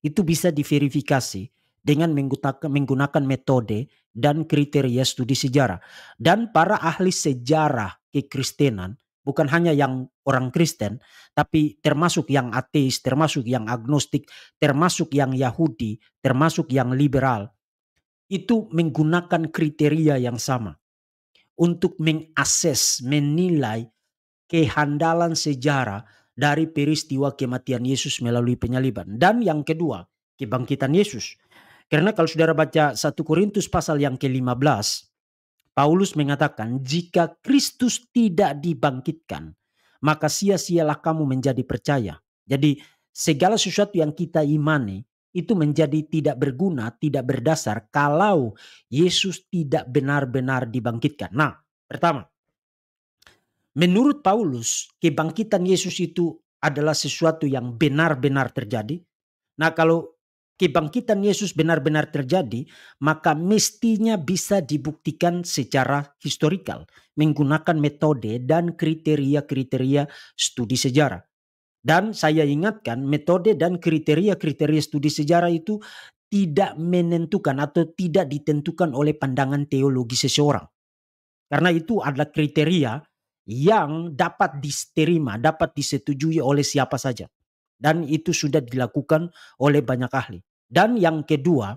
Itu bisa diverifikasi dengan menggunakan metode dan kriteria studi sejarah. Dan para ahli sejarah kekristenan bukan hanya yang orang Kristen, tapi termasuk yang ateis, termasuk yang agnostik, termasuk yang Yahudi, termasuk yang liberal, itu menggunakan kriteria yang sama untuk mengakses, menilai kehandalan sejarah dari peristiwa kematian Yesus melalui penyaliban. Dan yang kedua, kebangkitan Yesus. Karena kalau saudara baca 1 Korintus pasal yang ke-15, Paulus mengatakan, "Jika Kristus tidak dibangkitkan, maka sia-sialah kamu menjadi percaya." Jadi, segala sesuatu yang kita imani itu menjadi tidak berguna, tidak berdasar kalau Yesus tidak benar-benar dibangkitkan. Nah, pertama, menurut Paulus, kebangkitan Yesus itu adalah sesuatu yang benar-benar terjadi. Nah, kalau kebangkitan Yesus benar-benar terjadi, maka mestinya bisa dibuktikan secara historikal menggunakan metode dan kriteria-kriteria studi sejarah. Dan saya ingatkan metode dan kriteria-kriteria studi sejarah itu tidak menentukan atau tidak ditentukan oleh pandangan teologi seseorang. Karena itu adalah kriteria yang dapat diterima, dapat disetujui oleh siapa saja. Dan itu sudah dilakukan oleh banyak ahli. Dan yang kedua,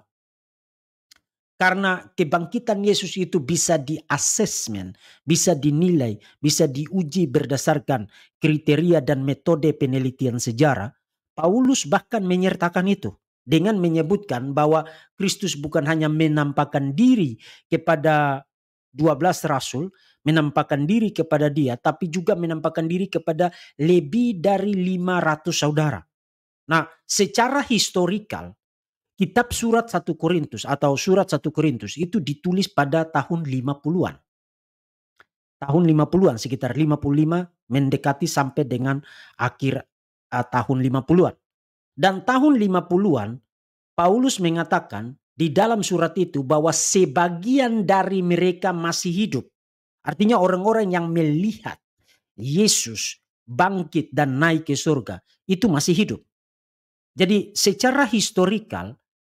karena kebangkitan Yesus itu bisa diassessment, bisa dinilai, bisa diuji berdasarkan kriteria dan metode penelitian sejarah, Paulus bahkan menyertakan itu dengan menyebutkan bahwa Kristus bukan hanya menampakkan diri kepada 12 rasul menampakkan diri kepada dia tapi juga menampakkan diri kepada lebih dari 500 saudara. Nah, secara historikal kitab surat 1 Korintus atau surat 1 Korintus itu ditulis pada tahun 50-an. Tahun 50-an sekitar 55 mendekati sampai dengan akhir uh, tahun 50-an. Dan tahun 50-an Paulus mengatakan di dalam surat itu bahwa sebagian dari mereka masih hidup. Artinya orang-orang yang melihat Yesus bangkit dan naik ke surga itu masih hidup. Jadi secara historikal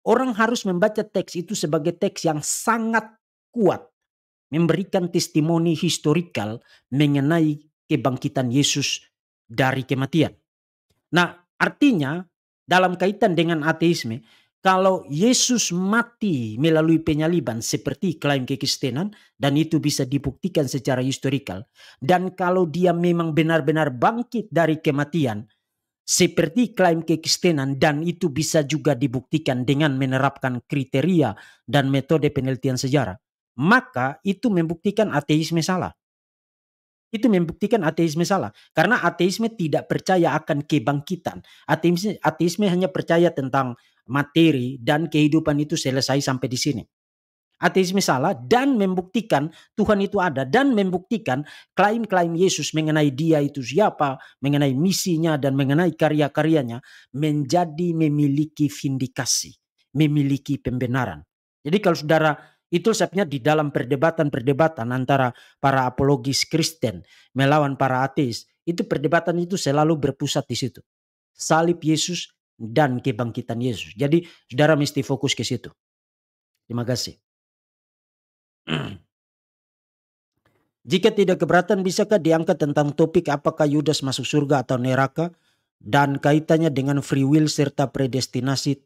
orang harus membaca teks itu sebagai teks yang sangat kuat. Memberikan testimoni historikal mengenai kebangkitan Yesus dari kematian. Nah artinya dalam kaitan dengan ateisme kalau Yesus mati melalui penyaliban seperti klaim kekristenan dan itu bisa dibuktikan secara historikal dan kalau dia memang benar-benar bangkit dari kematian seperti klaim kekristenan dan itu bisa juga dibuktikan dengan menerapkan kriteria dan metode penelitian sejarah maka itu membuktikan ateisme salah itu membuktikan ateisme salah karena ateisme tidak percaya akan kebangkitan ateisme ateisme hanya percaya tentang materi dan kehidupan itu selesai sampai di sini. Ateisme salah dan membuktikan Tuhan itu ada dan membuktikan klaim-klaim Yesus mengenai dia itu siapa, mengenai misinya dan mengenai karya-karyanya menjadi memiliki vindikasi, memiliki pembenaran. Jadi kalau saudara itu sebabnya di dalam perdebatan-perdebatan antara para apologis Kristen melawan para ateis, itu perdebatan itu selalu berpusat di situ. Salib Yesus dan kebangkitan Yesus. Jadi saudara mesti fokus ke situ. Terima kasih. [CLEARS THROAT] Jika tidak keberatan, bisakah diangkat tentang topik apakah Yudas masuk surga atau neraka dan kaitannya dengan free will serta predestinasi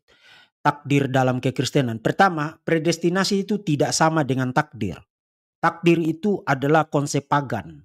takdir dalam kekristenan? Pertama, predestinasi itu tidak sama dengan takdir. Takdir itu adalah konsep pagan.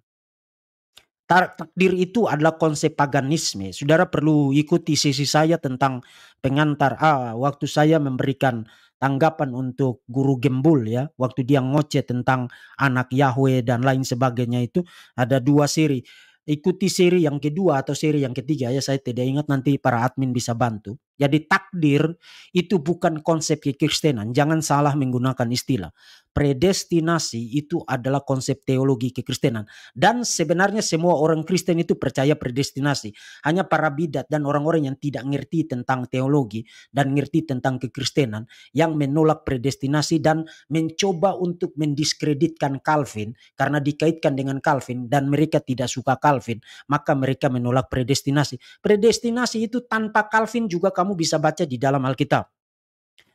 Takdir itu adalah konsep paganisme. Saudara perlu ikuti sisi saya tentang pengantar Ah, waktu saya memberikan tanggapan untuk guru gembul ya. Waktu dia ngoceh tentang anak Yahweh dan lain sebagainya itu. Ada dua seri. Ikuti seri yang kedua atau seri yang ketiga ya. Saya tidak ingat nanti para admin bisa bantu. Jadi takdir itu bukan konsep kekristenan. Jangan salah menggunakan istilah. Predestinasi itu adalah konsep teologi kekristenan. Dan sebenarnya semua orang Kristen itu percaya predestinasi. Hanya para bidat dan orang-orang yang tidak ngerti tentang teologi dan ngerti tentang kekristenan yang menolak predestinasi dan mencoba untuk mendiskreditkan Calvin karena dikaitkan dengan Calvin dan mereka tidak suka Calvin, maka mereka menolak predestinasi. Predestinasi itu tanpa Calvin juga kamu kamu bisa baca di dalam Alkitab.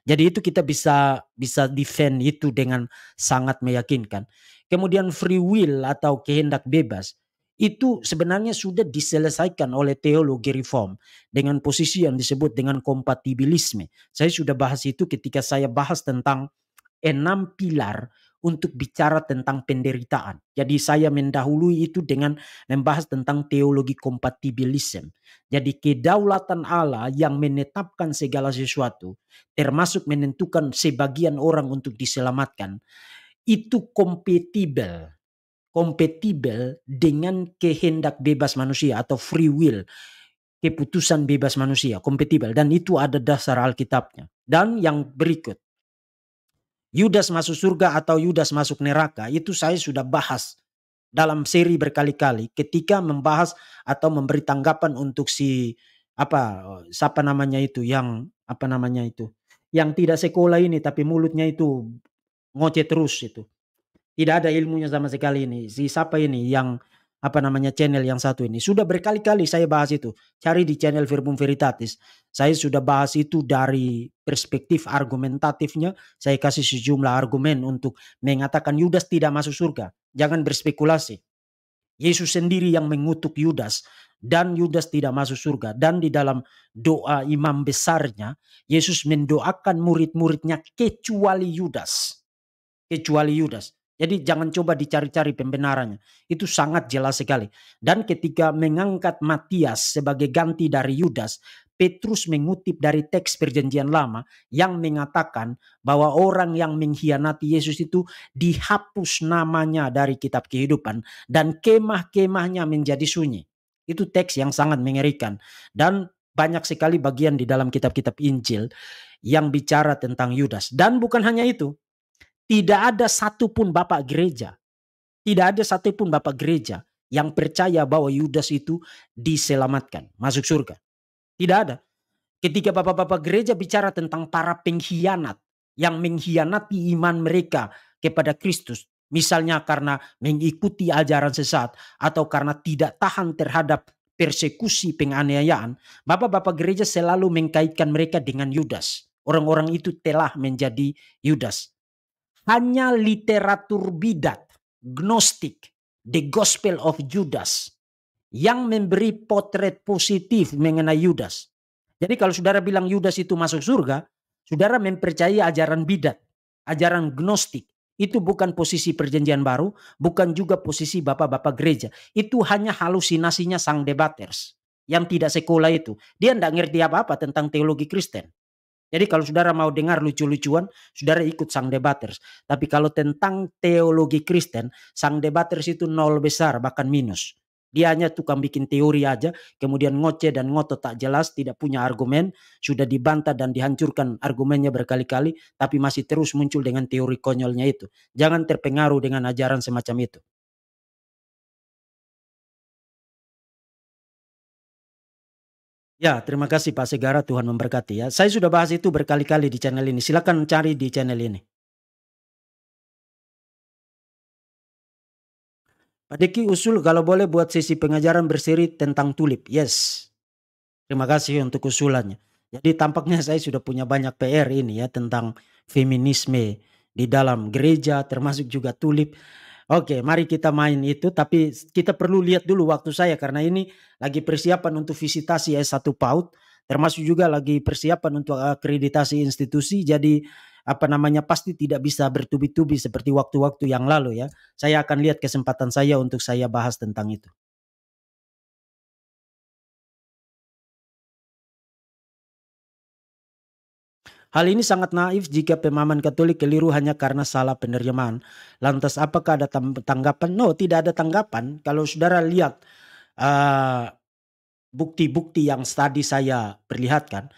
Jadi itu kita bisa bisa defend itu dengan sangat meyakinkan. Kemudian free will atau kehendak bebas itu sebenarnya sudah diselesaikan oleh teologi reform dengan posisi yang disebut dengan kompatibilisme. Saya sudah bahas itu ketika saya bahas tentang enam pilar untuk bicara tentang penderitaan. Jadi saya mendahului itu dengan membahas tentang teologi kompatibilisme. Jadi kedaulatan Allah yang menetapkan segala sesuatu termasuk menentukan sebagian orang untuk diselamatkan itu kompatibel kompatibel dengan kehendak bebas manusia atau free will keputusan bebas manusia kompatibel dan itu ada dasar Alkitabnya dan yang berikut Yudas masuk surga atau Yudas masuk neraka itu saya sudah bahas dalam seri berkali-kali ketika membahas atau memberi tanggapan untuk si apa siapa namanya itu yang apa namanya itu yang tidak sekolah ini tapi mulutnya itu ngoceh terus itu tidak ada ilmunya sama sekali ini si siapa ini yang apa namanya channel yang satu ini. Sudah berkali-kali saya bahas itu. Cari di channel Verbum Veritatis. Saya sudah bahas itu dari perspektif argumentatifnya. Saya kasih sejumlah argumen untuk mengatakan Yudas tidak masuk surga. Jangan berspekulasi. Yesus sendiri yang mengutuk Yudas dan Yudas tidak masuk surga. Dan di dalam doa imam besarnya, Yesus mendoakan murid-muridnya kecuali Yudas. Kecuali Yudas. Jadi jangan coba dicari-cari pembenarannya. Itu sangat jelas sekali. Dan ketika mengangkat Matias sebagai ganti dari Yudas, Petrus mengutip dari teks perjanjian lama yang mengatakan bahwa orang yang mengkhianati Yesus itu dihapus namanya dari kitab kehidupan dan kemah-kemahnya menjadi sunyi. Itu teks yang sangat mengerikan dan banyak sekali bagian di dalam kitab-kitab Injil yang bicara tentang Yudas dan bukan hanya itu. Tidak ada satupun bapak gereja, tidak ada satupun bapak gereja yang percaya bahwa Yudas itu diselamatkan, masuk surga. Tidak ada. Ketika bapak-bapak gereja bicara tentang para pengkhianat yang mengkhianati iman mereka kepada Kristus, misalnya karena mengikuti ajaran sesat atau karena tidak tahan terhadap persekusi penganiayaan, bapak-bapak gereja selalu mengkaitkan mereka dengan Yudas. Orang-orang itu telah menjadi Yudas hanya literatur bidat, gnostik, the gospel of Judas yang memberi potret positif mengenai Judas. Jadi kalau saudara bilang Judas itu masuk surga, saudara mempercayai ajaran bidat, ajaran gnostik. Itu bukan posisi perjanjian baru, bukan juga posisi bapak-bapak gereja. Itu hanya halusinasinya sang debaters yang tidak sekolah itu. Dia tidak ngerti apa-apa tentang teologi Kristen. Jadi kalau saudara mau dengar lucu-lucuan, saudara ikut sang debaters. Tapi kalau tentang teologi Kristen, sang debaters itu nol besar bahkan minus. Dia hanya tukang bikin teori aja, kemudian ngoceh dan ngotot tak jelas, tidak punya argumen, sudah dibantah dan dihancurkan argumennya berkali-kali, tapi masih terus muncul dengan teori konyolnya itu. Jangan terpengaruh dengan ajaran semacam itu. Ya, terima kasih Pak Segara, Tuhan memberkati ya. Saya sudah bahas itu berkali-kali di channel ini. Silakan cari di channel ini. Pak Diki usul kalau boleh buat sisi pengajaran berseri tentang tulip. Yes. Terima kasih untuk usulannya. Jadi tampaknya saya sudah punya banyak PR ini ya tentang feminisme di dalam gereja termasuk juga tulip. Oke, mari kita main itu. Tapi kita perlu lihat dulu waktu saya karena ini lagi persiapan untuk visitasi ya, S1 PAUD. Termasuk juga lagi persiapan untuk akreditasi eh, institusi. Jadi apa namanya pasti tidak bisa bertubi-tubi seperti waktu-waktu yang lalu ya. Saya akan lihat kesempatan saya untuk saya bahas tentang itu. Hal ini sangat naif jika pemahaman Katolik keliru hanya karena salah penerjemahan. Lantas apakah ada tanggapan? No, tidak ada tanggapan. Kalau saudara lihat bukti eh, bukti-bukti yang tadi saya perlihatkan,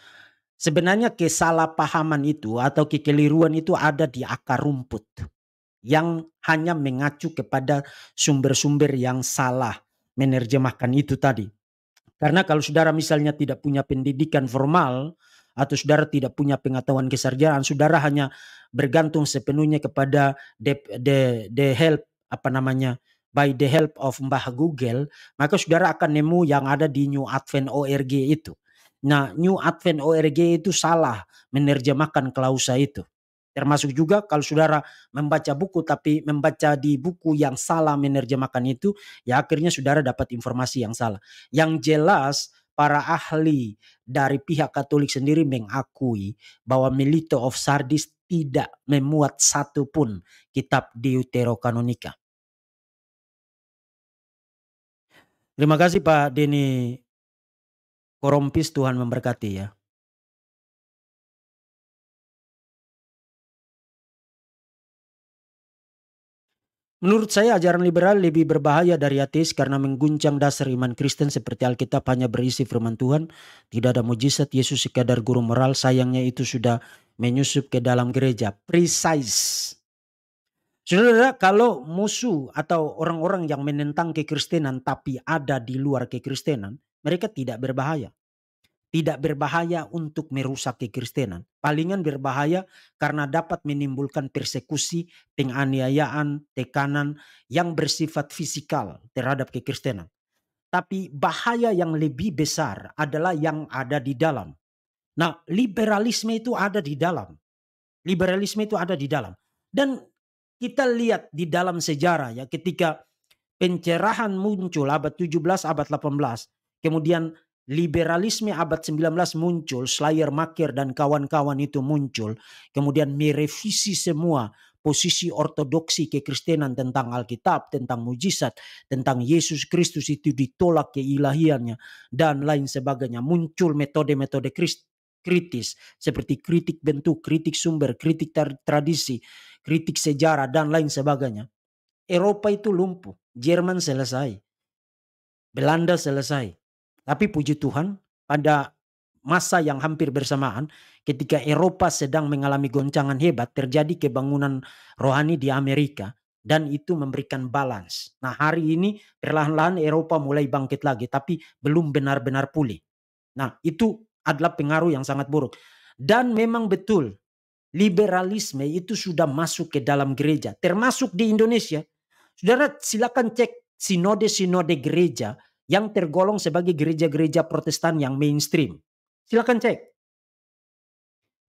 sebenarnya kesalahpahaman itu atau kekeliruan itu ada di akar rumput yang hanya mengacu kepada sumber-sumber yang salah menerjemahkan itu tadi. Karena kalau saudara misalnya tidak punya pendidikan formal, atau saudara tidak punya pengetahuan kesarjanaan, saudara hanya bergantung sepenuhnya kepada the, the, the help apa namanya by the help of Mbah Google, maka saudara akan nemu yang ada di New Advent ORG itu. Nah, New Advent ORG itu salah menerjemahkan klausa itu. Termasuk juga kalau saudara membaca buku tapi membaca di buku yang salah menerjemahkan itu, ya akhirnya saudara dapat informasi yang salah. Yang jelas para ahli dari pihak Katolik sendiri mengakui bahwa Milito of Sardis tidak memuat satu pun kitab Deuterokanonika. Terima kasih Pak Deni Korompis Tuhan memberkati ya. Menurut saya ajaran liberal lebih berbahaya dari ateis karena mengguncang dasar iman Kristen seperti Alkitab hanya berisi firman Tuhan, tidak ada mujizat Yesus sekadar guru moral sayangnya itu sudah menyusup ke dalam gereja. Precise. Saudara, kalau musuh atau orang-orang yang menentang kekristenan tapi ada di luar kekristenan, mereka tidak berbahaya tidak berbahaya untuk merusak kekristenan. Palingan berbahaya karena dapat menimbulkan persekusi, penganiayaan, tekanan yang bersifat fisikal terhadap kekristenan. Tapi bahaya yang lebih besar adalah yang ada di dalam. Nah, liberalisme itu ada di dalam. Liberalisme itu ada di dalam. Dan kita lihat di dalam sejarah ya ketika pencerahan muncul abad 17, abad 18. Kemudian liberalisme abad 19 muncul, Slayer Makir dan kawan-kawan itu muncul, kemudian merevisi semua posisi ortodoksi kekristenan tentang Alkitab, tentang mujizat, tentang Yesus Kristus itu ditolak keilahiannya dan lain sebagainya. Muncul metode-metode kritis seperti kritik bentuk, kritik sumber, kritik tradisi, kritik sejarah dan lain sebagainya. Eropa itu lumpuh, Jerman selesai, Belanda selesai, tapi puji Tuhan pada masa yang hampir bersamaan ketika Eropa sedang mengalami goncangan hebat terjadi kebangunan rohani di Amerika dan itu memberikan balance. Nah, hari ini perlahan-lahan Eropa mulai bangkit lagi tapi belum benar-benar pulih. Nah, itu adalah pengaruh yang sangat buruk. Dan memang betul liberalisme itu sudah masuk ke dalam gereja termasuk di Indonesia. Saudara silakan cek sinode-sinode gereja yang tergolong sebagai gereja-gereja Protestan yang mainstream. Silakan cek.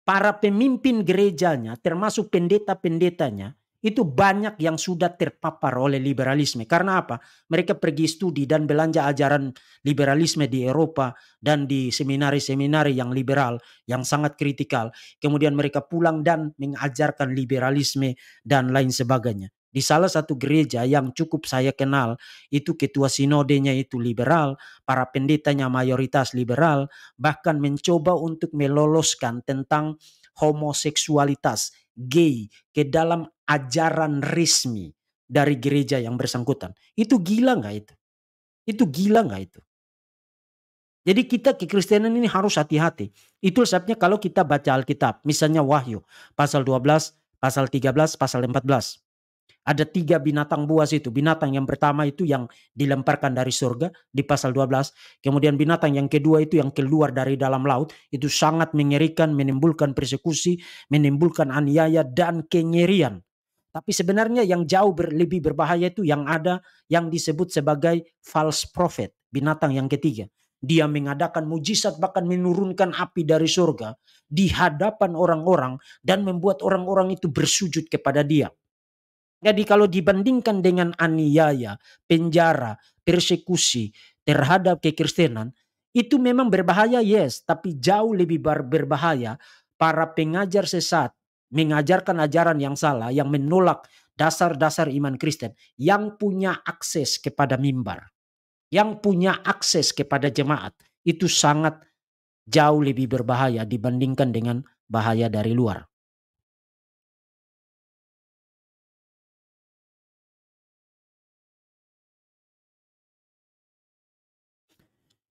Para pemimpin gerejanya, termasuk pendeta-pendetanya, itu banyak yang sudah terpapar oleh liberalisme. Karena apa? Mereka pergi studi dan belanja ajaran liberalisme di Eropa dan di seminari-seminari yang liberal, yang sangat kritikal. Kemudian mereka pulang dan mengajarkan liberalisme dan lain sebagainya. Di salah satu gereja yang cukup saya kenal, itu ketua sinodenya itu liberal, para pendetanya mayoritas liberal, bahkan mencoba untuk meloloskan tentang homoseksualitas gay ke dalam ajaran resmi dari gereja yang bersangkutan. Itu gila nggak itu? Itu gila nggak itu? Jadi kita ke Kristen ini harus hati-hati. Itu sebabnya kalau kita baca Alkitab, misalnya Wahyu pasal 12, pasal 13, pasal 14. Ada tiga binatang buas itu. Binatang yang pertama itu yang dilemparkan dari surga di pasal 12. Kemudian binatang yang kedua itu yang keluar dari dalam laut. Itu sangat mengerikan, menimbulkan persekusi, menimbulkan aniaya dan kengerian. Tapi sebenarnya yang jauh ber, lebih berbahaya itu yang ada yang disebut sebagai false prophet. Binatang yang ketiga dia mengadakan mujizat bahkan menurunkan api dari surga di hadapan orang-orang dan membuat orang-orang itu bersujud kepada dia. Jadi kalau dibandingkan dengan aniaya, penjara, persekusi terhadap kekristenan, itu memang berbahaya yes, tapi jauh lebih berbahaya para pengajar sesat mengajarkan ajaran yang salah yang menolak dasar-dasar iman Kristen yang punya akses kepada mimbar, yang punya akses kepada jemaat itu sangat jauh lebih berbahaya dibandingkan dengan bahaya dari luar.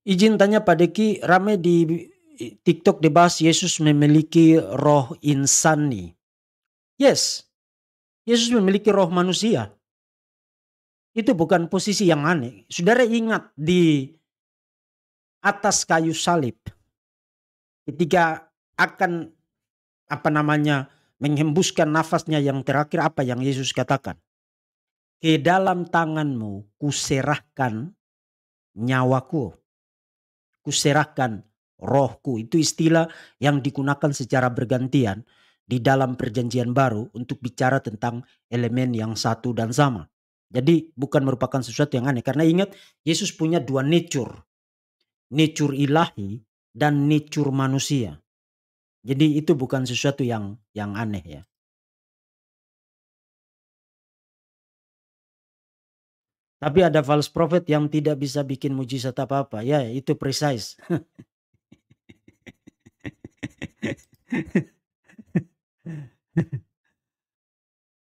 Izin tanya Pak Deki, rame di TikTok dibahas Yesus memiliki roh insani. Yes, Yesus memiliki roh manusia. Itu bukan posisi yang aneh. Saudara ingat di atas kayu salib. Ketika akan apa namanya menghembuskan nafasnya yang terakhir apa yang Yesus katakan. Ke dalam tanganmu kuserahkan nyawaku kuserahkan rohku. Itu istilah yang digunakan secara bergantian di dalam perjanjian baru untuk bicara tentang elemen yang satu dan sama. Jadi bukan merupakan sesuatu yang aneh. Karena ingat Yesus punya dua nature. Nature ilahi dan nature manusia. Jadi itu bukan sesuatu yang yang aneh ya. Tapi ada false prophet yang tidak bisa bikin mujizat apa-apa. Ya, itu precise. [LAUGHS]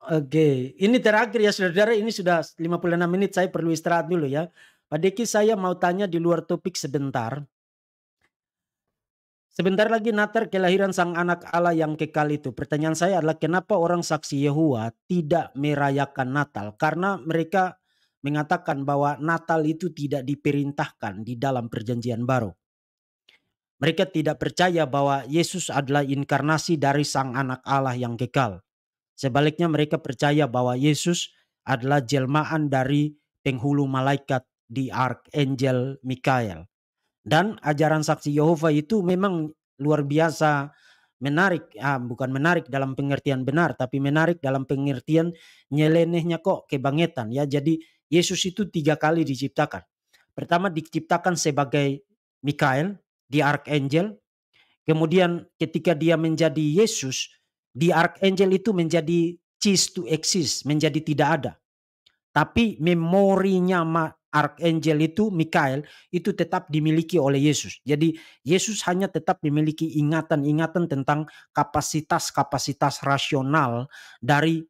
Oke, okay. ini terakhir ya saudara, ini sudah 56 menit, saya perlu istirahat dulu ya. Pak Deki, saya mau tanya di luar topik sebentar. Sebentar lagi Natar kelahiran sang anak Allah yang kekal itu. Pertanyaan saya adalah kenapa orang saksi Yehua tidak merayakan Natal? Karena mereka mengatakan bahwa Natal itu tidak diperintahkan di dalam Perjanjian Baru. Mereka tidak percaya bahwa Yesus adalah inkarnasi dari Sang Anak Allah yang kekal. Sebaliknya, mereka percaya bahwa Yesus adalah jelmaan dari penghulu malaikat di Archangel Mikael. Dan ajaran saksi Yehova itu memang luar biasa menarik, ah, bukan menarik dalam pengertian benar, tapi menarik dalam pengertian nyelenehnya kok kebangetan ya. Jadi Yesus itu tiga kali diciptakan. Pertama diciptakan sebagai Mikael, di Archangel. Kemudian ketika dia menjadi Yesus, di Archangel itu menjadi cease to exist, menjadi tidak ada. Tapi memorinya Archangel itu, Mikael, itu tetap dimiliki oleh Yesus. Jadi Yesus hanya tetap memiliki ingatan-ingatan tentang kapasitas-kapasitas rasional dari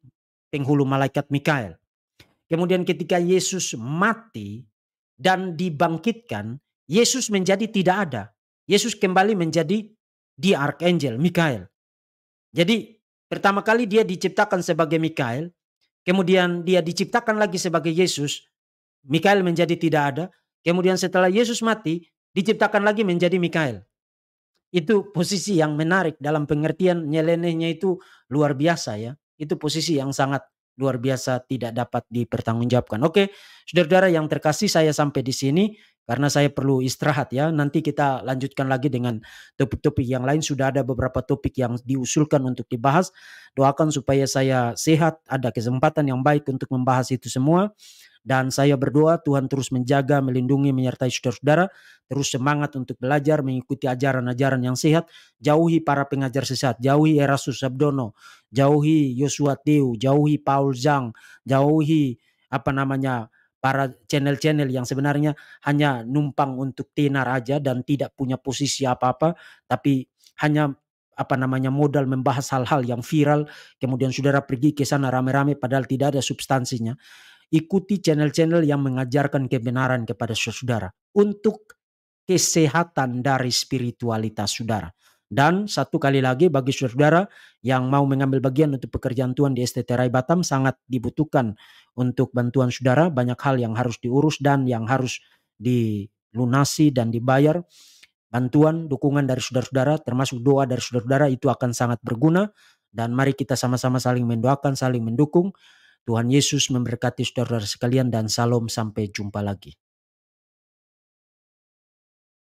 penghulu malaikat Mikael. Kemudian ketika Yesus mati dan dibangkitkan, Yesus menjadi tidak ada. Yesus kembali menjadi di Archangel, Mikael. Jadi pertama kali dia diciptakan sebagai Mikael, kemudian dia diciptakan lagi sebagai Yesus, Mikael menjadi tidak ada, kemudian setelah Yesus mati, diciptakan lagi menjadi Mikael. Itu posisi yang menarik dalam pengertian nyelenehnya itu luar biasa ya. Itu posisi yang sangat luar biasa tidak dapat dipertanggungjawabkan. Oke, saudara-saudara yang terkasih saya sampai di sini karena saya perlu istirahat ya. Nanti kita lanjutkan lagi dengan topik-topik yang lain. Sudah ada beberapa topik yang diusulkan untuk dibahas. Doakan supaya saya sehat, ada kesempatan yang baik untuk membahas itu semua. Dan saya berdoa Tuhan terus menjaga, melindungi, menyertai saudara-saudara. Terus semangat untuk belajar, mengikuti ajaran-ajaran yang sehat. Jauhi para pengajar sesat. Jauhi Erasus Sabdono. Jauhi Yosua Tiu. Jauhi Paul Zhang. Jauhi apa namanya para channel-channel yang sebenarnya hanya numpang untuk tenar aja dan tidak punya posisi apa-apa tapi hanya apa namanya modal membahas hal-hal yang viral kemudian saudara pergi ke sana rame-rame padahal tidak ada substansinya ikuti channel-channel yang mengajarkan kebenaran kepada saudara untuk kesehatan dari spiritualitas saudara. Dan satu kali lagi bagi saudara yang mau mengambil bagian untuk pekerjaan Tuhan di STT Rai Batam sangat dibutuhkan untuk bantuan saudara. Banyak hal yang harus diurus dan yang harus dilunasi dan dibayar. Bantuan, dukungan dari saudara-saudara termasuk doa dari saudara-saudara itu akan sangat berguna. Dan mari kita sama-sama saling mendoakan, saling mendukung. Tuhan Yesus memberkati saudara-saudara sekalian dan salam sampai jumpa lagi.